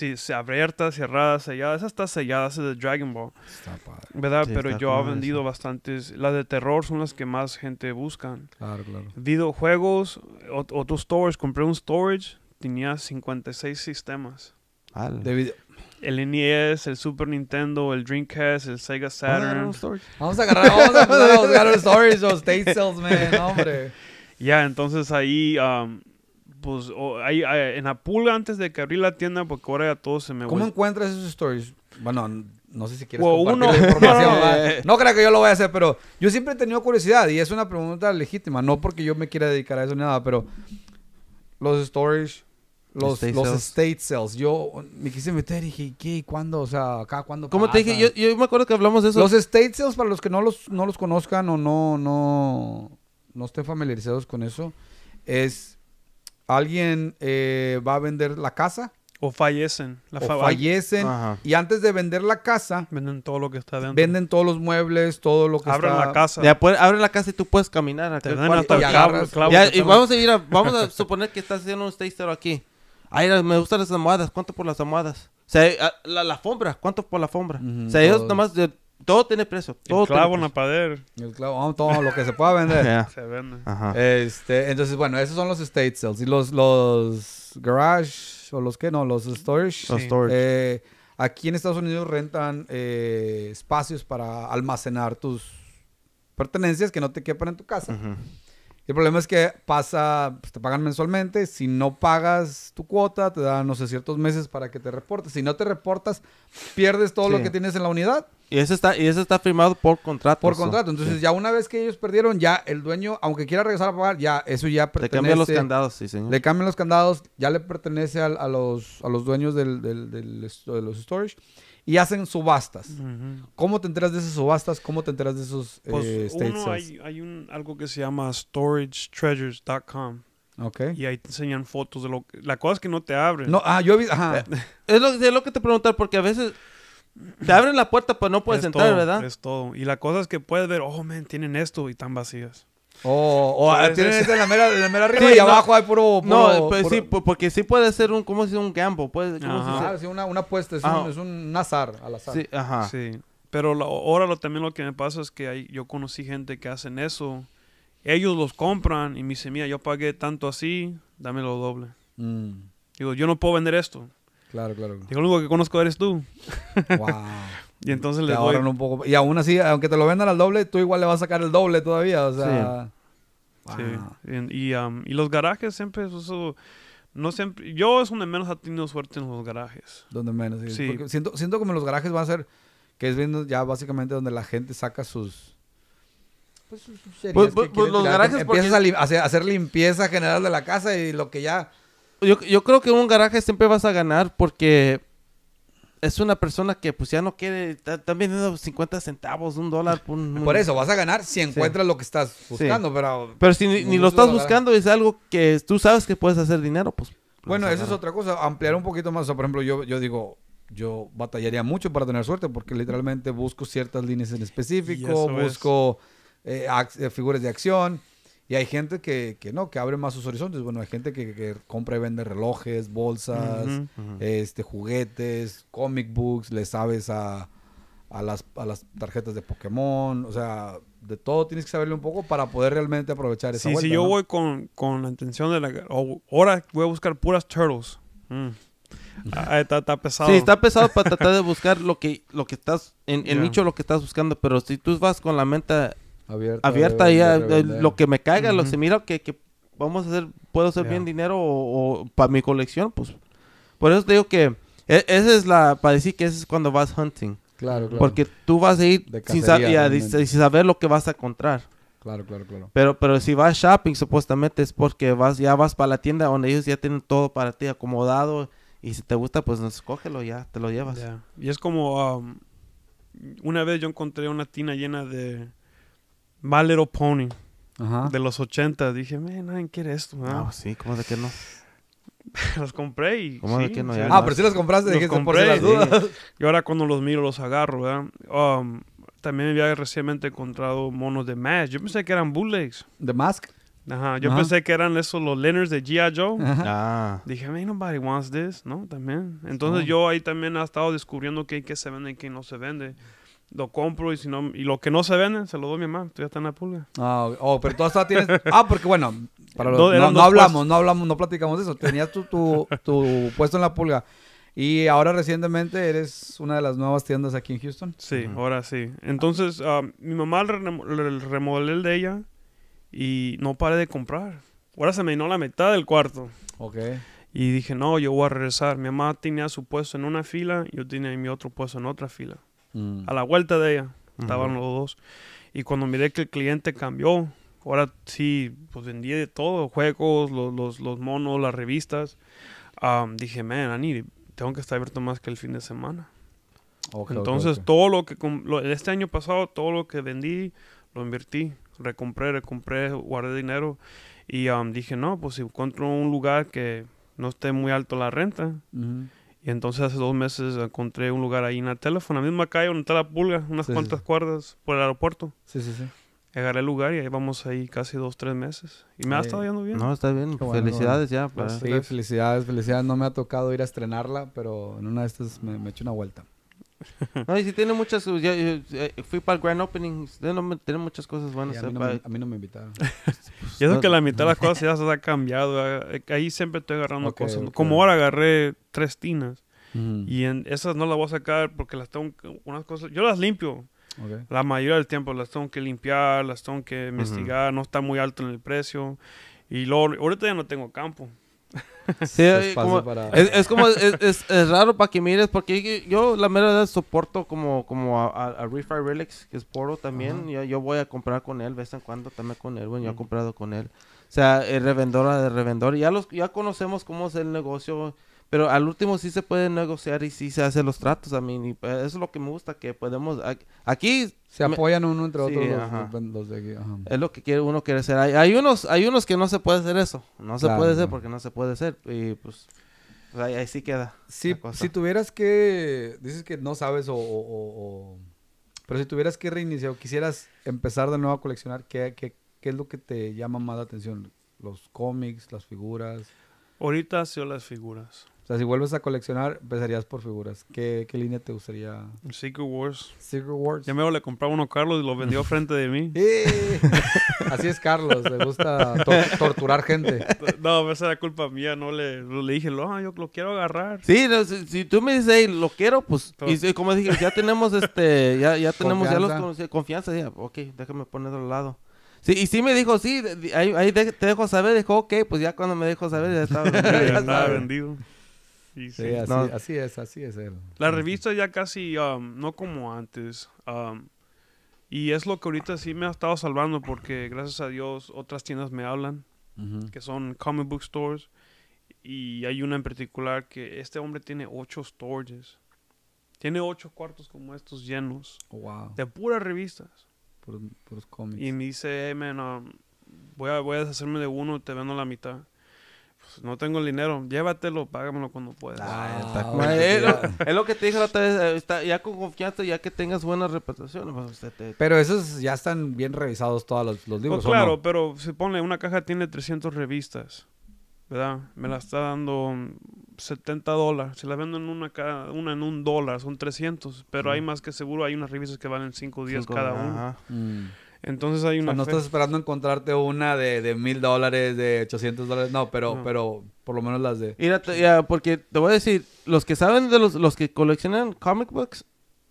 y Sí, abiertas, cerradas, selladas. Esas están selladas de Dragon Ball. Está padre. ¿Verdad? Pero yo he vendido bastantes. Las de terror son las que más gente buscan. Claro, claro. Videojuegos, otros storage. Compré un storage, tenía 56 sistemas. De el NES, el Super Nintendo, el Dreamcast, el Sega Saturn. Vamos a agarrar, vamos a, agarrar, los stories, los State man, hombre. Ya, entonces ahí, um, pues, ahí, en pulga antes de que abrí la tienda, porque ahora ya todos se me... ¿Cómo encuentras esos stories? Bueno, no sé si quieres compartir la información. no, no, creo que yo lo voy a hacer, pero yo siempre he tenido curiosidad y es una pregunta legítima. No porque yo me quiera dedicar a eso ni nada, pero los stories los, state, los Yo me quise meter y dije, ¿qué? ¿Cuándo? O sea, acá, ¿cuándo? ¿Cómo te dije? Yo, yo, me acuerdo que hablamos de eso. Los estate sales, para los que no los, no los conozcan o no, no, no estén familiarizados con eso, es alguien eh, va a vender la casa. O fallecen. La o fallecen. Y antes de vender la casa. Venden todo lo que está dentro. Venden todos los muebles, todo lo que abren la casa. Ya, pues, abren la casa y tú puedes caminar. hasta y, el vamos a Vamos a suponer que estás haciendo un sale aquí. Ay, me gustan las almohadas, ¿cuánto por las almohadas? O sea, ah, la, alfombra, ¿cuánto por la alfombra? o sea, ellos todo. todo tiene precio. Todo el clavo la todo lo que se pueda vender. Se vende. Ajá. Este, entonces, bueno, esos son los estate sales. Y los, los garage, o los que no, los storage. storage. Eh, aquí en Estados Unidos rentan eh, espacios para almacenar tus pertenencias que no te quepan en tu casa el problema es que pasa, pues, te pagan mensualmente, si no pagas tu cuota, te dan, no sé, ciertos meses para que te reportes. Si no te reportas, pierdes todo lo que tienes en la unidad. Y eso está, y eso está firmado por contrato. Por contrato. Entonces, ya una vez que ellos perdieron, ya el dueño, aunque quiera regresar a pagar, ya eso ya pertenece. Le cambian los candados, sí, señor. Le cambian los candados, ya le pertenece a, a los, a los dueños del, del, del, de los storage y hacen subastas. ¿Cómo te enteras de esas subastas? ¿Cómo te enteras de esos eh, pues, uno, hay, hay, un, algo que se llama storagetreasures.com. Okay. Y ahí te enseñan fotos de lo que... La cosa es que no te abren. No, ah, yo he Ajá. Eh, es, lo, que te preguntar porque a veces... Te abren la puerta, pero no puedes entrar, ¿verdad? Es todo. Y la cosa es que puedes ver, oh, man, tienen esto y están vacías. O, o ah, tienen este la mera, la mera arriba y abajo hay puro, puro No, pues sí, porque sí puede ser un, ¿cómo se dice? Un campo Puede, ¿cómo ah, una, una apuesta, es un, es azar, al azar. Sí, ajá. Sí. Pero ahora lo, también lo que me pasa es que yo conocí gente que hacen eso. Ellos los compran y me dicen, mira, yo pagué tanto así, dame lo doble. Mm. Digo, yo no puedo vender esto. Claro, claro. Digo, lo único que conozco eres tú. Wow. Y entonces le ahorran un poco. Y aún así, aunque te lo vendan al doble, tú igual le vas a sacar el doble todavía. O sea. Sí. Y, um, y, los garajes siempre, eso. No siempre. Yo es donde menos he tenido suerte en los garajes. Donde menos, sí. Porque siento, siento como los garajes van a ser. Que es ya básicamente donde la gente saca sus. Pues, sus pues, pues, pues, los garajes. Porque... Empiezas a, hacer limpieza general de la casa y lo que ya. Yo, yo creo que un garaje siempre vas a ganar porque es una persona que pues ya no quiere, También vendiendo 50 centavos, un dólar. Por eso, vas a ganar si encuentras lo que estás buscando, pero... Pero si ni, lo estás buscando es algo que tú sabes que puedes hacer dinero, pues... Bueno, eso es otra cosa, ampliar un poquito más. O por ejemplo, yo, yo digo, yo batallaría mucho para tener suerte porque literalmente busco ciertas líneas en específico, busco eh, eh, figuras de acción. Y hay gente que, no, que abre más sus horizontes. Bueno, hay gente que, compra y vende relojes, bolsas, este juguetes, comic books, le sabes a, las, las tarjetas de Pokémon. O sea, de todo tienes que saberle un poco para poder realmente aprovechar esa sí, Si yo voy con, la intención de la... Ahora voy a buscar puras turtles. Mm. Ah, ah, está, está, pesado. Sí, está pesado para tratar de buscar lo que, lo que estás, en el nicho lo que estás buscando, pero si tú vas con la mente abierta. Abierta lo que me caiga, lo que se mira que, vamos a hacer, puedo hacer bien dinero o, para mi colección, pues. Por eso te digo que e, esa es la, para decir que esa es cuando vas hunting. Claro, Porque tú vas a ir sin, saber lo que vas a encontrar. Claro, claro, claro. Pero, pero si vas shopping, supuestamente es porque vas, ya vas para la tienda donde ellos ya tienen todo para ti acomodado. Y si te gusta, pues escógelo ya, te lo llevas. Y es como, um, una vez yo encontré una tina llena de My Little Pony. De los 80. Dije, man, nadie quiere esto. Ah, sí, ¿cómo de que no? los compré y. ¿Cómo de qué no? ah, pero si los compraste, dije, compré, por si las dudas. Yo ahora cuando los miro, los agarro, ¿verdad? Um, también había recientemente encontrado monos de Mask. Yo pensé que eran bootlegs. ¿De Mask? Ajá, yo pensé que eran esos los Leonards de G.I. Joe. Ajá. Ah. Dije, man, nobody wants this, ¿no? También. Entonces yo ahí también he estado descubriendo qué, qué se vende y qué no se vende lo compro y si no y lo que no se vende se lo doy a mi mamá ya está en la pulga ah oh, pero tú tienes ah porque bueno no, hablamos no hablamos no platicamos de eso tenías tu, puesto en la pulga y ahora recientemente eres una de las nuevas tiendas aquí en Houston sí ahora sí entonces ah, mi mamá le, remodelé el de ella y no paré de comprar ahora se me llenó la mitad del cuarto Ok. y dije no yo voy a regresar mi mamá tenía su puesto en una fila yo tenía mi otro puesto en otra fila Mm. A la vuelta de ella estaban los dos. Y cuando miré que el cliente cambió, ahora sí, pues vendí de todo, juegos, los, los, monos, las revistas. dije, man, Ani, tengo que estar abierto más que el fin de semana. Entonces, todo lo que... este año pasado, todo lo que vendí, lo invertí. Recompré, recompré, guardé dinero. Y dije, no, pues si encuentro un lugar que no esté muy alto la renta, entonces hace dos meses encontré un lugar ahí en la teléfono, en la misma calle donde está la pulga, unas cuantas cuerdas por el aeropuerto. Sí, sí, sí. Agarré el lugar y ahí vamos ahí casi dos, tres meses. Y me ha estado yendo bien. No, está bien. felicidades ya. Pues. Sí, felicidades, felicidades. No me ha tocado ir a estrenarla, pero en una de estas me, me una vuelta. No, y si tiene muchas. Eh, fui para el Grand Opening. Tiene muchas cosas buenas. a, mí no me, invitaba. Pues, pues, y eso que la mitad de las cosas ya se ha cambiado. Eh, ahí siempre estoy agarrando cosas. Como ahora agarré tres tinas. Y en, esas no las voy a sacar porque las tengo. Unas cosas. Yo las limpio. La mayoría del tiempo las tengo que limpiar, las tengo que investigar. No está muy alto en el precio. Y luego, ahorita ya no tengo campo. es, como, es, raro para que mires, porque yo la mera verdad soporto como, como a, a, Refire Relics, que es Poro también. yo, voy a comprar con él, vez en cuando también con él, bueno, yo he comprado con él. O sea, el revendora de revendor. Ya los ya conocemos cómo es el negocio, pero al último sí se puede negociar y sí se hacen los tratos. A mí, pues, eso es lo que me gusta, que podemos... Aquí... Se apoyan uno entre otros. Los, de aquí, Es lo que quiere, uno quiere hacer. Hay, hay, unos, hay unos que no se puede hacer eso. No se puede hacer porque no se puede hacer. Y pues... pues ahí, sí queda. Si, si tuvieras que... Dices que no sabes o, o, Pero si tuvieras que reiniciar o quisieras empezar de nuevo a coleccionar, ¿qué, qué, qué es lo que te llama más la atención? ¿Los cómics, las figuras? Ahorita sí las figuras. O sea, si vuelves a coleccionar, empezarías por figuras. ¿Qué, línea te gustaría? Secret Wars. Secret Wars. Ya me le compraba uno a Carlos y lo vendió frente de mí. ¡Eh! Así es Carlos, le gusta torturar gente. No, esa era culpa mía, no le, dije, yo lo quiero agarrar. Sí, si, tú me dices, lo quiero, pues, y, como dije, ya tenemos este, ya, ya tenemos confianza. ya los confianza, ok, déjame ponerlo al lado. Sí, y sí me dijo, sí, ahí, te dejo saber, dijo, ok, pues ya cuando me dejó saber ya estaba vendido. Sí, así, es, así es él. La revista ya casi um, no como antes. Um, y es lo que ahorita sí me ha estado salvando porque gracias a Dios otras tiendas me hablan, que son comic book stores. Y hay una en particular que este hombre tiene ocho stores Tiene ocho cuartos como estos llenos. De puras revistas. Y me dice, um, voy, a, voy a deshacerme de uno, te vendo la mitad. Pues, no tengo el dinero, llévatelo, págamelo cuando puedas. Ah, ah, eh, es, lo, que te dije la otra eh, ya con ya que tengas buena reputación. Pues, pero esos ya están bien revisados todos los, libros. Pues claro, pero se si pone, una caja tiene 300 revistas, ¿verdad? Me la está dando 70 dólares. Si la vendo en una, cada, una en un dólar, son 300. Pero mm. hay más que seguro, hay unas revistas que valen 5 días cada una. Mm. Entonces hay una. no estás esperando encontrarte una de mil dólares, de 800 dólares, no, pero, pero por lo menos las de. Mira, porque te voy a decir, los que saben de los, los que coleccionan comic books,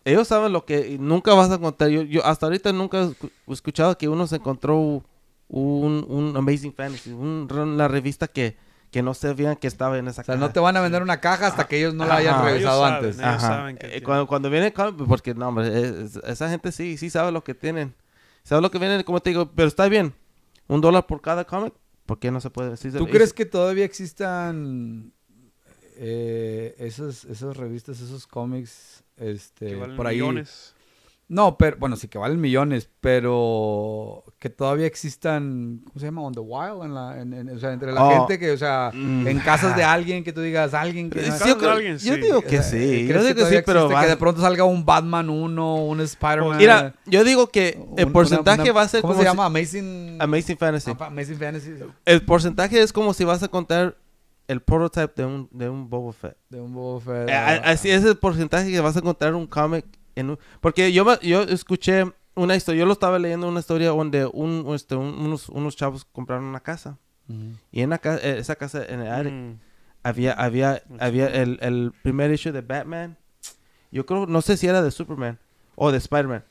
ellos saben lo que nunca vas a encontrar. Yo, hasta ahorita nunca he escuchado que uno se encontró un, un Amazing Fantasy, una revista que, que no sabían que estaba en esa caja. O sea, no te van a vender una caja hasta ah, que ellos no la hayan revisado antes. saben que eh, cuando, cuando, viene, porque no, hombre, esa gente sí, sí sabe lo que tienen. ¿Sabes lo que viene? Como te digo, pero está bien. Un dólar por cada cómic. ¿Por qué no se puede decir? ¿Tú crees que todavía existan eh, esos esas, revistas, esos cómics este, por ahí? No, pero bueno, sí que valen millones, pero que todavía existan, ¿cómo se llama? On the wild, en la, en, o sea, entre la oh. gente que, o sea, mm. en casas de alguien que tú digas, alguien que... yo, digo que eh, sí, creo que, que sí, pero... Que de pronto salga un Batman 1, un Spider-Man... Mira, eh, yo digo que el porcentaje va a ser ¿Cómo se llama? Amazing... Amazing Fantasy. Amazing Fantasy. El porcentaje es como si vas a contar el prototype de un, de un Boba Fett. De un Boba Fett. Eh, así es el porcentaje que vas a encontrar un cómic porque yo, yo escuché una historia, yo lo estaba leyendo una historia donde este, unos, chavos compraron una casa. Y en eh, esa casa en el área mm. había, había, había el, primer issue de Batman. Yo creo, no sé si era de Superman o de Spider-Man.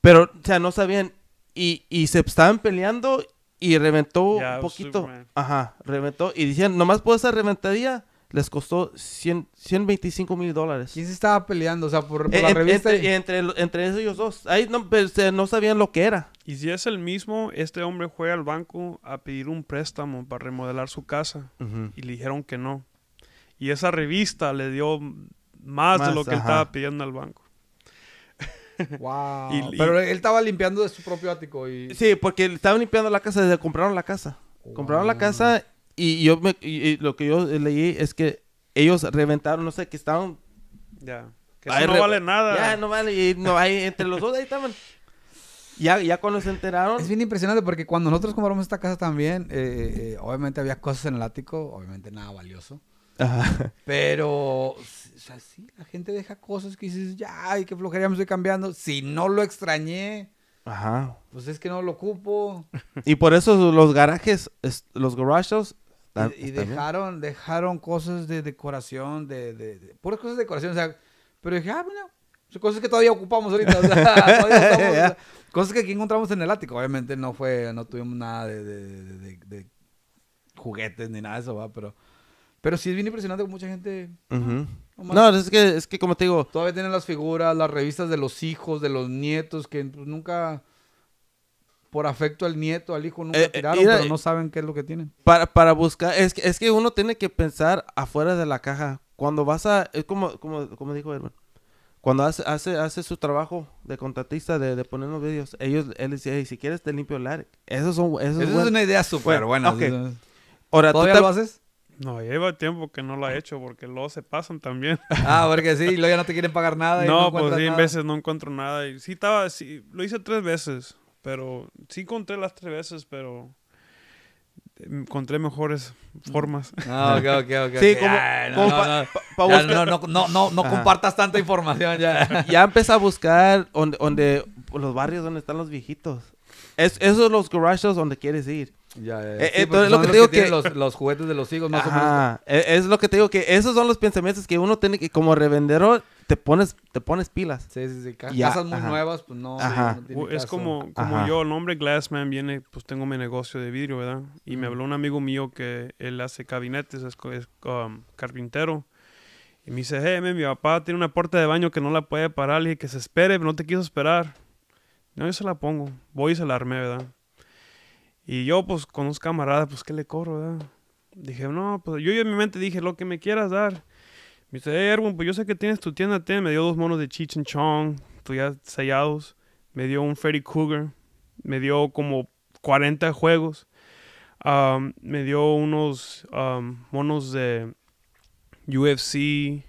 Pero, o sea, no sabían. Y, se estaban peleando y reventó un poquito. Ajá, reventó. Y decían, nomás puedo esa reventadilla les costó 100, 125 mil dólares. y se estaba peleando? O sea, por, eh, la revista. Entre, entre, ellos dos. Ahí no, pues, eh, no sabían lo que era. Y si es el mismo, este hombre fue al banco a pedir un préstamo para remodelar su casa. Y le dijeron que no. Y esa revista le dio más, de lo que él estaba pidiendo al banco. Wow. Pero él estaba limpiando de su propio ático. Y... Sí, porque estaba limpiando la casa desde que compraron la casa. Compraron la casa y yo y lo que yo leí es que ellos reventaron, no sé, que estaban... Ya. Que no vale nada. Ya, no vale. Y no hay entre los dos ahí estaban. Ya, ya cuando se enteraron. Es bien impresionante porque cuando nosotros compramos esta casa también, eh, eh, eh, obviamente había cosas en el ático, obviamente nada valioso. Ajá. Pero, o sea, sí, la gente deja cosas que dices, ya, ay, qué flojería me estoy cambiando. Si no lo extrañé, Ajá. pues es que no lo ocupo. Y por eso los garajes, los garages y, dejaron, dejaron cosas de decoración, de, de, puras cosas de decoración. O sea, pero dije, ah, bueno, son cosas que todavía ocupamos ahorita. O sea, cosas que aquí encontramos en el ático. Obviamente no fue, no tuvimos nada de, juguetes ni nada de eso, ¿va? Pero, pero sí es bien impresionante mucha gente. No, es que, es que como te digo. Todavía tienen las figuras, las revistas de los hijos, de los nietos, que pues, nunca por afecto al nieto, al hijo, nunca eh, eh, tiraron, pero no eh, saben qué es lo que tienen. Para, para buscar, es que, es que uno tiene que pensar afuera de la caja. Cuando vas a, es como, como, como dijo Herman, cuando hace, hace, hace su trabajo de contratista, de, de poner los vídeos, ellos, él decía hey, si quieres te limpio el área. Eso, son, es una idea súper buena. Ahora, ¿Todavía te... lo haces? No, lleva tiempo que no lo ha hecho porque luego se pasan también. Ah, porque sí, y luego ya no te quieren pagar nada. no, pues sí, veces no encuentro nada. Y sí, estaba, sí, lo hice tres veces. Pero sí encontré las tres veces, pero encontré em, mejores formas. No, ah, ok, ok, ok. Sí, como, no, no, no. no, compartas tanta información ya. Ya empecé a buscar donde, donde, los barrios donde están los viejitos. Es, esos los garages donde quieres ir. Ya, ya, eh, eh, lo que te digo que, Los, juguetes de los hijos más o menos. Es, es lo que te digo que esos son los pensamientos que uno tiene que como revendedor te pones, te pones pilas. Sí, sí, casas muy nuevas, pues no. es como, como yo, el nombre Glassman viene, pues tengo mi negocio de vidrio, ¿verdad? Y me habló un amigo mío que él hace gabinetes, es, um, carpintero. Y me dice, hey, eh, mi papá tiene una puerta de baño que no la puede parar. Le dije, que se espere, pero no te quiso esperar. No, yo se la pongo. Voy y se la armé, ¿verdad? Y yo, pues, con unos camaradas, pues, ¿qué le corro verdad? Dije, no, pues, yo, yo en mi mente dije, lo que me quieras dar. Me dice, hey Erwin, pues yo sé que tienes tu tienda Me dio dos monos de Chich Chong, pues ya sellados. Me dio un Freddy Cougar. Me dio como 40 juegos. Um, me dio unos um, monos de UFC.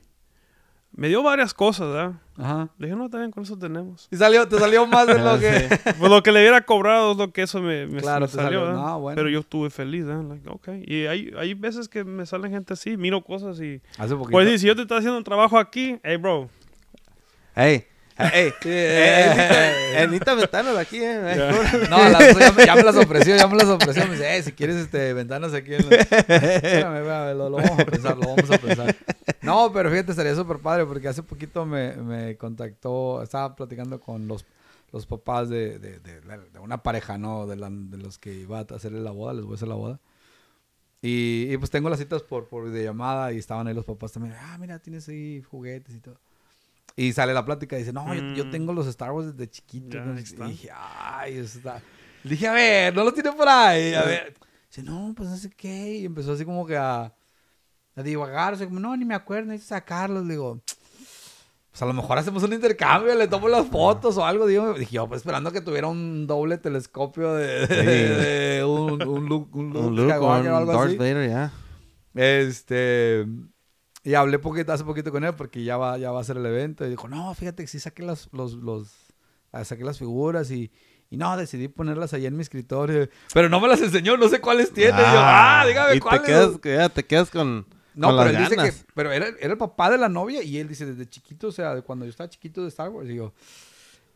Me dio varias cosas, ¿verdad? Ajá. Le dije, no, también con eso tenemos. Y salió, te salió más de lo que. pues lo que le hubiera cobrado es lo que eso me, claro, te salió. No, bueno. Pero yo estuve feliz, ¿eh? okay. Y hay, veces que me salen gente así, miro cosas y. Hace pues poquito. Pues si yo te estoy haciendo un trabajo aquí, hey, bro. Hey, Ey, eh. eh, eh, necesita ventanas aquí, eh. No, la, ya, me las ofreció, ya me las ofreció. Me dice, eh, si quieres este, ventanas aquí. En la... lo, lo, vamos a pensar, lo vamos a pensar. No, pero fíjate, estaría súper padre porque hace poquito me, me contactó, estaba platicando con los los papás de, de, de, de, una pareja, ¿no? De, la, de los que iba a hacerle la boda, les voy a hacer la boda. Y, y pues tengo las citas por, por videollamada y estaban ahí los papás también. Ah, mira, tienes ahí juguetes y todo. Y sale la plática y dice, no, yo, mm. tengo los Star Wars desde chiquito. y dije, ay, está. Le dije, a ver, no los tiene por ahí. A ver. Dice, no, pues no sé qué. Y empezó así como que a, a divagarse. Como, no, ni me acuerdo, necesito sacarlos. Le digo, pues a lo mejor hacemos un intercambio, le tomo las ah. fotos o algo. Digo, dije, yo, pues esperando que tuviera un doble telescopio de, un, un, Luke, un, algo Darth así. Vader, ya. Este. Y hablé poquito, hace poquito con él porque ya va, ya va a ser el evento. Y dijo, no, fíjate que sí saqué las, los, los, ah, saqué las figuras y, y no, decidí ponerlas ahí en mi escritorio. Pero no me las enseñó, no sé cuáles tiene. y yo, ah, ah dígame y Te quedas, ya te quedas con. No, pero él dice que. Pero era, el papá de la novia y él dice desde chiquito, o sea, de cuando yo estaba chiquito de Star Wars. Y yo,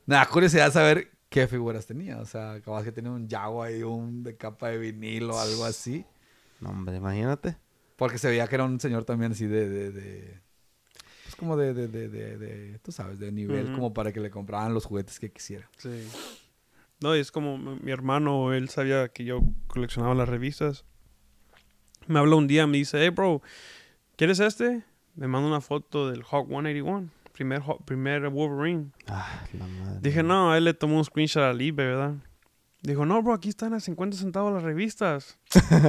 nada, curiosidad saber qué figuras tenía. O sea, acabas que tener un Yago y un de capa de vinilo o algo así. No, hombre, imagínate. Porque se veía que era un señor también así de... de, de pues como de, de, de, tú sabes, de nivel, como para que le compraran los juguetes que quisiera. Sí. No, y es como mi hermano, él sabía que yo coleccionaba las revistas. Me habló un día, me dice, hey bro, ¿quieres este? Me manda una foto del Hawk 181, primer, primer Wolverine. Ah, la madre. Dije, no, él le tomó un screenshot al eBay, ¿verdad? Dijo, no, bro, aquí están a 50 centavos las revistas.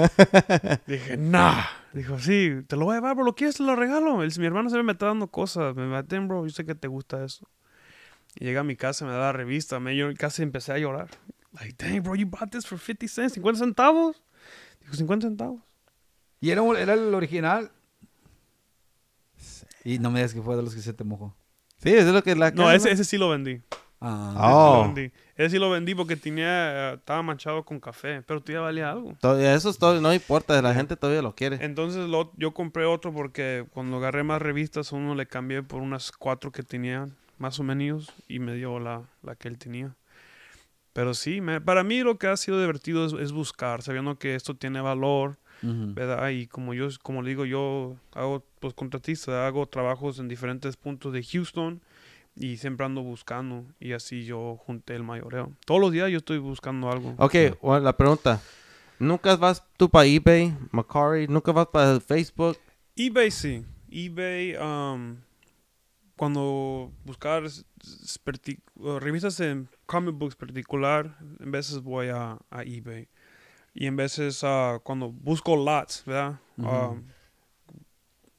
Dije, nah. Dijo, sí, te lo voy a llevar, bro. ¿Lo quieres? Te lo regalo. mi hermano se me está dando cosas. Me maten, bro. Yo sé que te gusta eso. Y llega a mi casa, me da la revista. Me, yo casi empecé a llorar. Like, dang, bro, you bought this for 50 cents. ¿50 centavos? Dijo, 50 centavos. ¿Y era, era el original? Y no me digas que fue de los que se te mojó. Sí, es lo que No, ese sí lo vendí. Ah. es ah. Ese oh. lo vendí porque tenía, ah, estaba manchado con café, pero todavía valía algo. eso todo, no importa, la gente todavía lo quiere. Entonces yo compré otro porque cuando agarré más revistas, uno le cambié por unas cuatro que tenía, más o menos, y me dio la, la que él tenía. Pero sí, para mí lo que ha sido divertido es, buscar, sabiendo que esto tiene valor, ¿verdad? Y como yo, como le digo, yo hago, pues contratista, hago trabajos en diferentes puntos de Houston y siempre ando buscando. Y así yo junté el mayoreo. Todos los días yo estoy buscando algo. Ok, la pregunta. ¿Nunca vas tú para eBay, Macari? ¿Nunca vas para Facebook? eBay sí. eBay, um, cuando buscar revistas en comic books particular, en veces voy a, eBay. Y en veces ah, cuando busco lots, ¿verdad? Ah,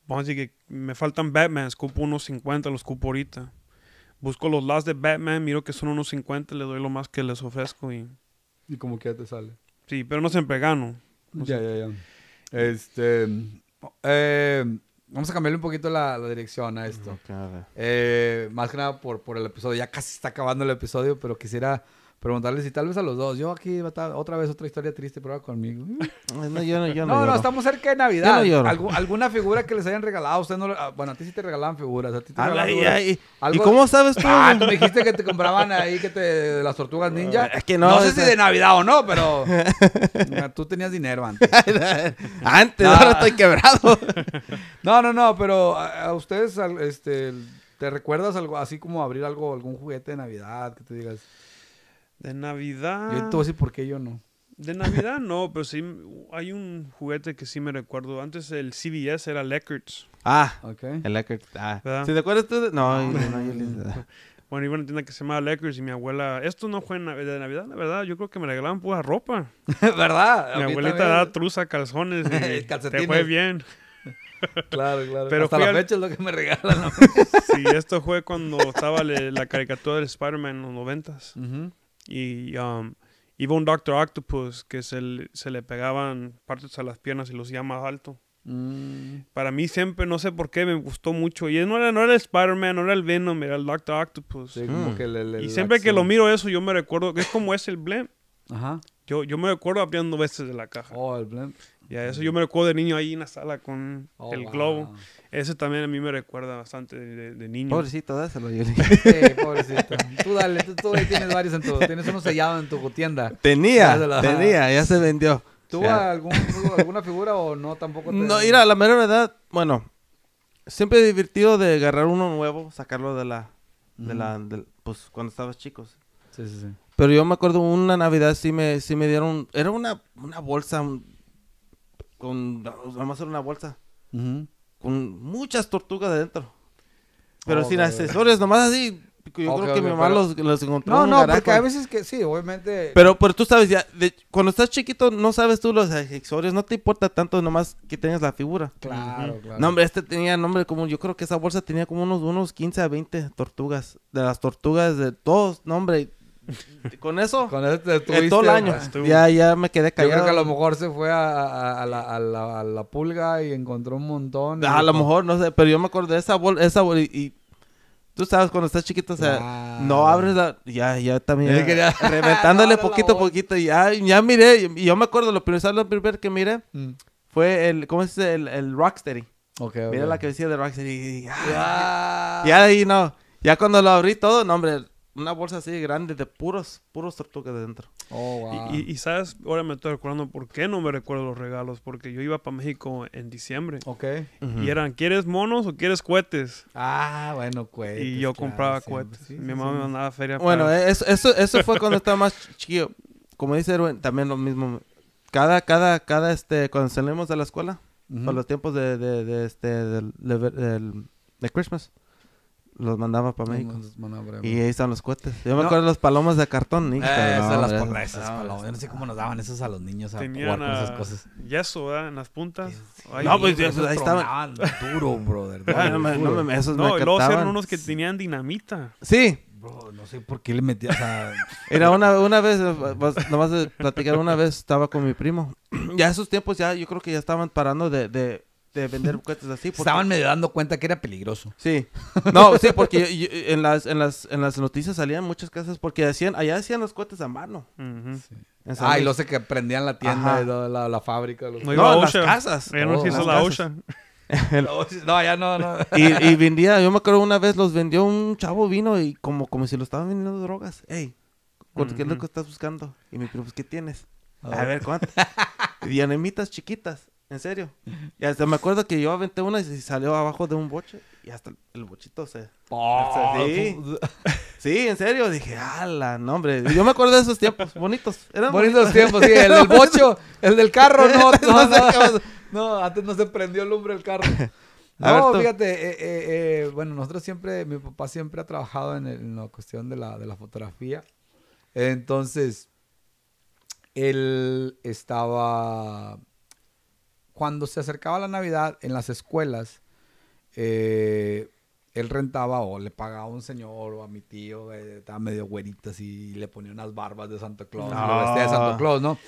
vamos a decir que me faltan Batman cupo unos 50, los cupo ahorita busco los last de Batman, miro que son unos 50, le doy lo más que les ofrezco y... Y como que ya te sale. Sí, pero no se gano. ya, ya, ya. Este... Eh, vamos a cambiarle un poquito la, dirección a esto. Eh, más que nada por, por el episodio. Ya casi está acabando el episodio, pero quisiera preguntarle si tal vez a los dos. Yo aquí otra vez otra historia triste, prueba conmigo. No, yo no, no, no, estamos cerca de Navidad. alguna figura que les hayan regalado, ah, bueno, a ti sí te regalaban figuras, ¿Y cómo sabes tú? me dijiste que te compraban ahí que las tortugas ninja. que no. sé si de Navidad o no, pero ah, tú tenías dinero antes. antes, ahora estoy quebrado. no, no, no, pero ah, a, ustedes este ¿te recuerdas algo así como abrir algo algún juguete de Navidad que te digas? De Navidad. Yo te voy a por qué yo no. De Navidad no, pero sí hay un juguete que sí me recuerdo. Antes el CBS era Leckerts. Ah, ok. El Leckerts. Ah. ¿Sí te acuerdas tú? De... No, no, ah, yo no. Bueno, iba a una tienda que se llamaba Lakers y mi abuela, esto no fue de Navidad, la verdad, yo creo que me regalaban pura ropa. ¿Verdad? Mi abuelita da truza, calzones y Calcetines. te fue eh. bien. claro, claro. Pero Hasta la es lo que me regalan. sí, esto fue cuando estaba la caricatura del Spider-Man en los noventas. Y um, iba un Doctor Octopus que se le, se pegaban partes a las piernas y los más alto. Mm. Para mí siempre, no sé por qué, me gustó mucho. Y no era, no era el Spider-Man, no era el Venom, era el Doctor Octopus. Hmm. y siempre que lo miro eso, yo me recuerdo que es como es el Blem. Ajá. Yo, yo me recuerdo abriendo veces de la caja. Oh, el blend. Ya, eso yo me recuerdo de niño ahí en la sala con oh, el globo. Ese también a mí me recuerda bastante de, niño. Pobrecito, dáselo, Yuli. Sí, pobrecito. Tú dale, tú, ahí tienes varios en tu... Tienes uno sellado en tu tienda. Tenía, tenía, ya se vendió. ¿Tú algún, alguna figura o no tampoco? No, mira, la mera edad bueno, siempre divertido de agarrar uno nuevo, sacarlo de la... De la pues cuando estabas chicos. Sí, sí, sí. Pero yo me acuerdo una Navidad sí me, sí me dieron. Era una, una bolsa. Con. Vamos a hacer una bolsa. Con muchas tortugas adentro. Pero oh, sin accesorios, nomás así. Yo creo que mi mamá los, los, encontró. No, no, porque a veces que sí, obviamente. Pero, pero tú sabes, ya, cuando estás chiquito, no sabes tú los accesorios, no te importa tanto nomás que tengas la figura. Claro, claro. No, hombre, este tenía nombre como, yo creo que esa bolsa tenía como unos, unos 15 a 20 tortugas. De las tortugas de todos, nombre con eso, con eso te eh, todo el año. Ya, ya me quedé callado. Yo creo que a lo mejor se fue a, la, pulga y encontró un montón. A lo mejor, no sé, pero yo me acordé esa bol, esa y, Tú sabes, cuando estás chiquito, o sea, no abres la... Ya, ya también. reventándole poquito a poquito. Ya, ya miré. Y yo me acuerdo, lo primero, que miré? Mm. Fue el... ¿Cómo se dice? El, el Rocksteady. Mira la que decía de Rocksteady. Y, ah. ya. ahí no. Ya cuando lo abrí todo, no, hombre una bolsa así grande de puros, puros tortugas dentro. Oh, wow. y, y, sabes, ahora me estoy recordando por qué no me recuerdo los regalos, porque yo iba para México en diciembre. Ok. Y eran, ¿quieres monos o quieres cohetes? Ah, bueno, cohetes. Y yo compraba cohetes. Mi mamá me mandaba feria. Bueno, eh, eso, eso, eso fue cuando estaba más chiquillo. Como dice Erwin, también lo mismo. Cada, cada, cada, este, cuando salimos de la escuela, A los tiempos de, de, de este, de, de, Christmas. Los mandaba para México. y ahí están los cohetes. Yo me acuerdo de las palomas de cartón, ¿eh? no, esas palomas. Yo no sé cómo nos daban esos a los niños a Tenían jugar con esas cosas. Yeso, ¿verdad? En las puntas. no, pues, pues ahí estaban. duro, brother. Ah, no, me, Esos Me, esos no, me luego eran unos que tenían dinamita. Sí. Bro, no sé por qué le metía. A... Era una, una vez, pues, nomás de platicar, una vez estaba con mi primo. Ya esos tiempos, ya yo creo que ya estaban parando de de vender cohetes así. Estaban medio dando cuenta que era peligroso. Sí. No, sí, porque en, las, en, las, en las noticias salían muchas casas porque hacían, allá hacían los cohetes a mano. Ah, y lo sé que prendían la tienda, la, la, fábrica. las casas. no la Ocean. ya no, Y, vendía, yo me acuerdo una vez los vendió un chavo vino y como, como si lo estaban vendiendo drogas. Ey, ¿qué es lo que estás buscando? Y me dijo, pues, ¿qué tienes? A ver, ¿cuánto? Dianemitas chiquitas. ¿En serio? Y hasta me acuerdo que yo aventé una y salió abajo de un boche. Y hasta el bochito se... Oh. sí. en serio. Dije, ala, no, hombre. Yo me acuerdo de esos tiempos bonitos. bonitos, tiempos, sí. El del bocho, el del carro, no, no, antes no se prendió el hombre el carro. No, fíjate, eh, eh, eh, bueno, nosotros siempre, mi papá siempre ha trabajado en, la cuestión de la, de la fotografía. Entonces, él estaba cuando se acercaba la Navidad en las escuelas, eh, él rentaba o le pagaba a un señor o a mi tío, eh, estaba medio güerito así, y le ponía unas barbas ah. de Santo Claus, ¿no?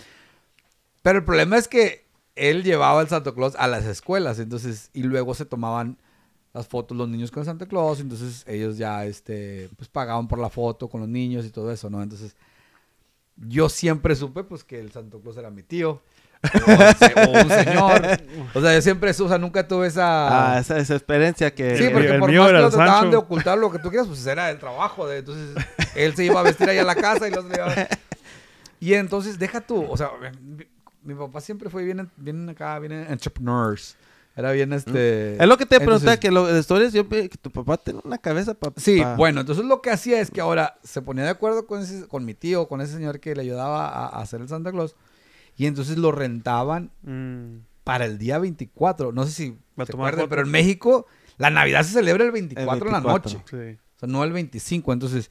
Pero el problema es que él llevaba el Santo Claus a las escuelas, entonces, y luego se tomaban las fotos los niños con Santa Claus, entonces ellos ya, este, pues pagaban por la foto con los niños y todo eso, ¿no? Entonces, yo siempre supe, pues, que el Santo Claus era mi tío o un señor. O sea, yo siempre, o sea, nunca tuve esa... Ah, esa experiencia que... Sí, porque por más que trataban de ocultar lo que tú quieras, pues era el trabajo. De, entonces, él se iba a vestir ahí a la casa y los Y entonces, deja tú, o sea, mi, papá siempre fue bien, bien acá, bien entrepreneurs. Era bien mm. este... Es lo que te preguntaba, que lo de stories, yo que tu papá tiene una cabeza para... Sí, bueno, entonces lo que hacía es que ahora se ponía de acuerdo con, con mi tío, con ese señor que le ayudaba a hacer el Santa Claus y entonces lo rentaban mm. para el día 24. No sé si se pero en México la Navidad se celebra el 24, de en la noche. O sea, no el 25. Entonces,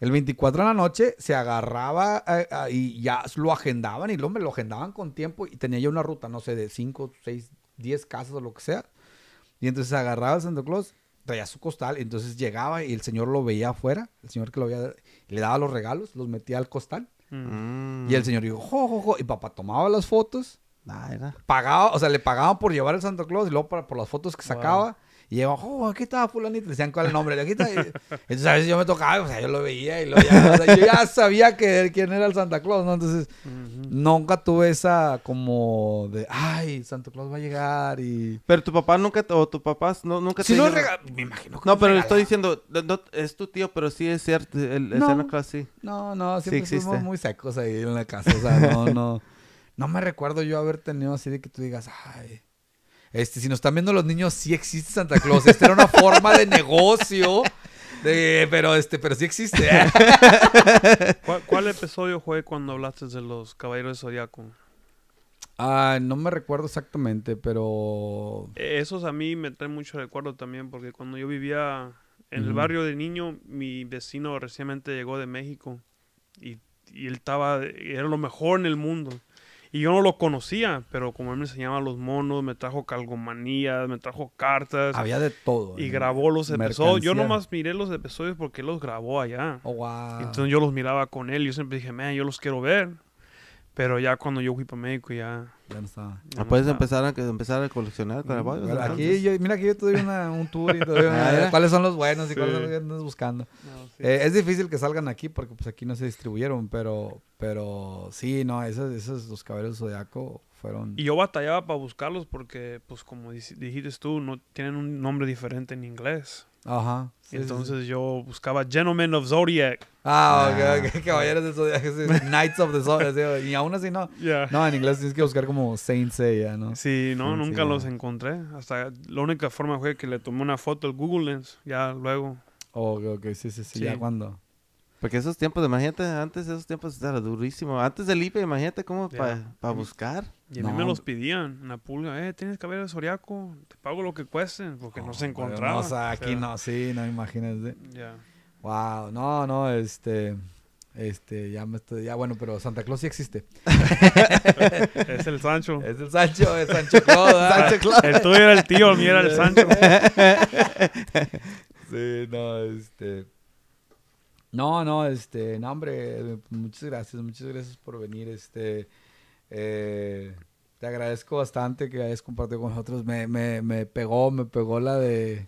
el 24 en la noche se agarraba eh, ah, y ya lo agendaban y el hombre, lo agendaban con tiempo y tenía ya una ruta, no sé, de 5, 6, 10 casas o lo que sea. Y entonces agarraba el Santa Claus, traía su costal, entonces llegaba y el señor lo veía afuera, el señor que lo veía, le daba los regalos, los metía al costal Mm. Y el señor dijo, jo, jo, jo. Y papá tomaba las fotos. Nada, ah, Pagaba, o sea, le pagaban por llevar el Santa Claus y luego para, por las fotos que sacaba. Y llegó, oh, aquí estaba fulanito, le decían cuál es el nombre, aquí está. Entonces a veces yo me tocaba, o sea, yo lo veía y lo ya, o sea, yo ya sabía que, quién era el Santa Claus, ¿no? Entonces nunca tuve esa como de, ay, Santa Claus va a llegar y... Pero tu papá nunca, o tu papá no, nunca si te... No me imagino que No, pero le estoy diciendo, es tu tío, pero sí es cierto, el, Santa Claus sí. No, no, siempre sí muy secos ahí en la casa, o sea, no, no. No me recuerdo yo haber tenido así de que tú digas, ay... Este, si nos están viendo los niños, sí existe Santa Claus. Esta era una forma de negocio. pero este, pero sí existe. ¿Cuál, episodio fue cuando hablaste de los caballeros de Zodíaco? Ah, no me recuerdo exactamente, pero. Esos a mí me traen mucho recuerdo también, porque cuando yo vivía en el barrio de niño, mi vecino recientemente llegó de México y, y él estaba, era lo mejor en el mundo. Y yo no lo conocía, pero como él me enseñaba los monos, me trajo calgomanías, me trajo cartas. Había de todo. Y grabó los episodios. Yo nomás miré los episodios porque él los grabó allá. wow. Oh, Entonces yo los miraba con él yo siempre dije, man, yo los quiero ver. Pero ya cuando yo fui para México ya... Ya no estaba. Ah, puedes empezar, a, empezar a coleccionar aquí yo, mira que yo te doy una, un tour y te una, ah, ¿eh? cuáles son los buenos y cuáles cuáles los andas buscando. Eh, es difícil que salgan aquí porque pues aquí no se distribuyeron, pero, pero sí, no, esos, esos los zodiaco fueron... Y yo batallaba para buscarlos porque, pues como dijiste tú, no tienen un nombre diferente en inglés. Ajá. Entonces yo buscaba Gentlemen of Zodiac. Ah, ok, ah. Caballeros de Zodiac. Knights of the Zodiac. y aún así no. No, en inglés tienes que buscar como Saint Seiya, ¿no? Sí, no, nunca los encontré. Hasta la única forma fue que le tomé una foto al Google Lens. Ya luego. Oh, ok, ok. Sí, sí, sí. sí. Ya cuándo? Porque esos tiempos, imagínate, antes esos tiempos era durísimo. Antes del IPE, imagínate cómo para buscar. Y a mí me los pedían en pulga, eh, tienes que haber el Soriaco, te pago lo que cueste porque no se encontraba. No, o sea, aquí no, sí, no imagínate. Ya. Wow, no, no, este. Este, ya me estoy, ya bueno, pero Santa Claus sí existe. es el Sancho. Es el Sancho, es Sancho Claus. El tuyo era el tío, el mío era el Sancho. sí, no, este. No, no, este, no, hombre, muchas gracias, muchas gracias por venir, este, eh, te agradezco bastante que hayas compartido con nosotros, me, me, me pegó, me pegó la de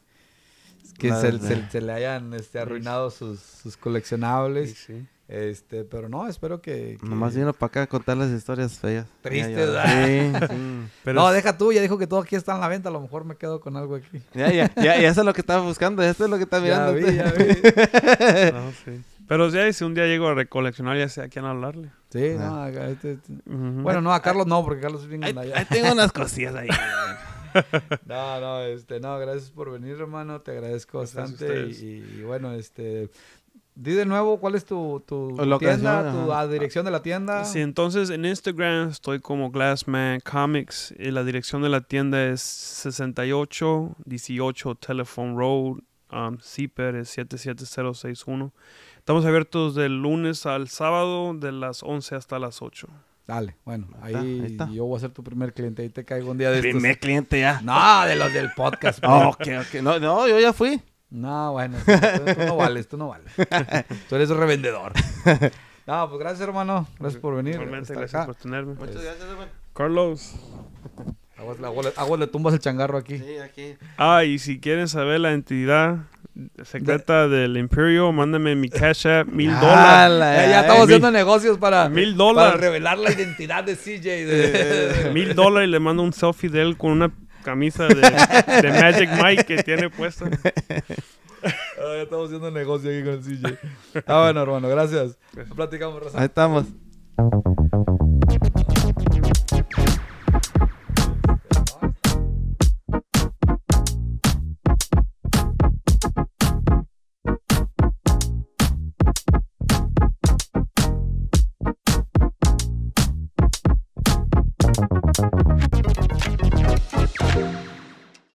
que se, le hayan este, arruinado sus, sus coleccionables. Sí, sí. Este, pero no, espero que. Nomás vino para acá a contar las historias feas. Triste, ¿verdad? Sí, No, deja tú, ya dijo que todo aquí está en la venta, a lo mejor me quedo con algo aquí. Ya, ya, ya, ya eso es lo que estaba buscando, Esto es lo que estaba mirando. Ya vi, ya no, sí. Pero ya, si un día llego a recoleccionar, ya sé a quién hablarle. Sí, ah. no, acá, este, este. Bueno, no, a ah, Carlos no, porque Carlos es bien ahí, ahí tengo unas cosillas ahí. no, no, este, no, gracias por venir, hermano, te agradezco bastante. y, bueno, este, Di de nuevo cuál es tu, tu tienda, tu dirección de la tienda. Sí, entonces en Instagram estoy como Glassman Comics y la dirección de la tienda es 6818 Telephone Road, um, CIPER es 77061. Estamos abiertos del lunes al sábado de las 11 hasta las 8. Dale, bueno, ahí, yo voy a ser tu primer cliente, ahí te caigo un día de estos. Primer cliente ya. No, de los del podcast. No, okay, No, no, yo ya fui. No, bueno, tú, no vales, tú no vales. Tú eres un revendedor. No, pues gracias, hermano. Gracias por venir. Realmente, gracias por tenerme. Muchas gracias, hermano. Carlos. Aguas, le tumbas el changarro aquí. Sí, aquí. Ah, y si quieren saber la entidad secreta del Imperio, mándame mi cash app, mil ah, dólares. Eh, ya eh, estamos haciendo negocios para, para revelar la identidad de CJ. mil dólares y le mando un selfie de él con una camisa de, Magic Mike que tiene puesta. Ah, estamos haciendo negocio aquí con el CJ. Ah, bueno, hermano, gracias. Platicamos, Rosa. Ahí estamos.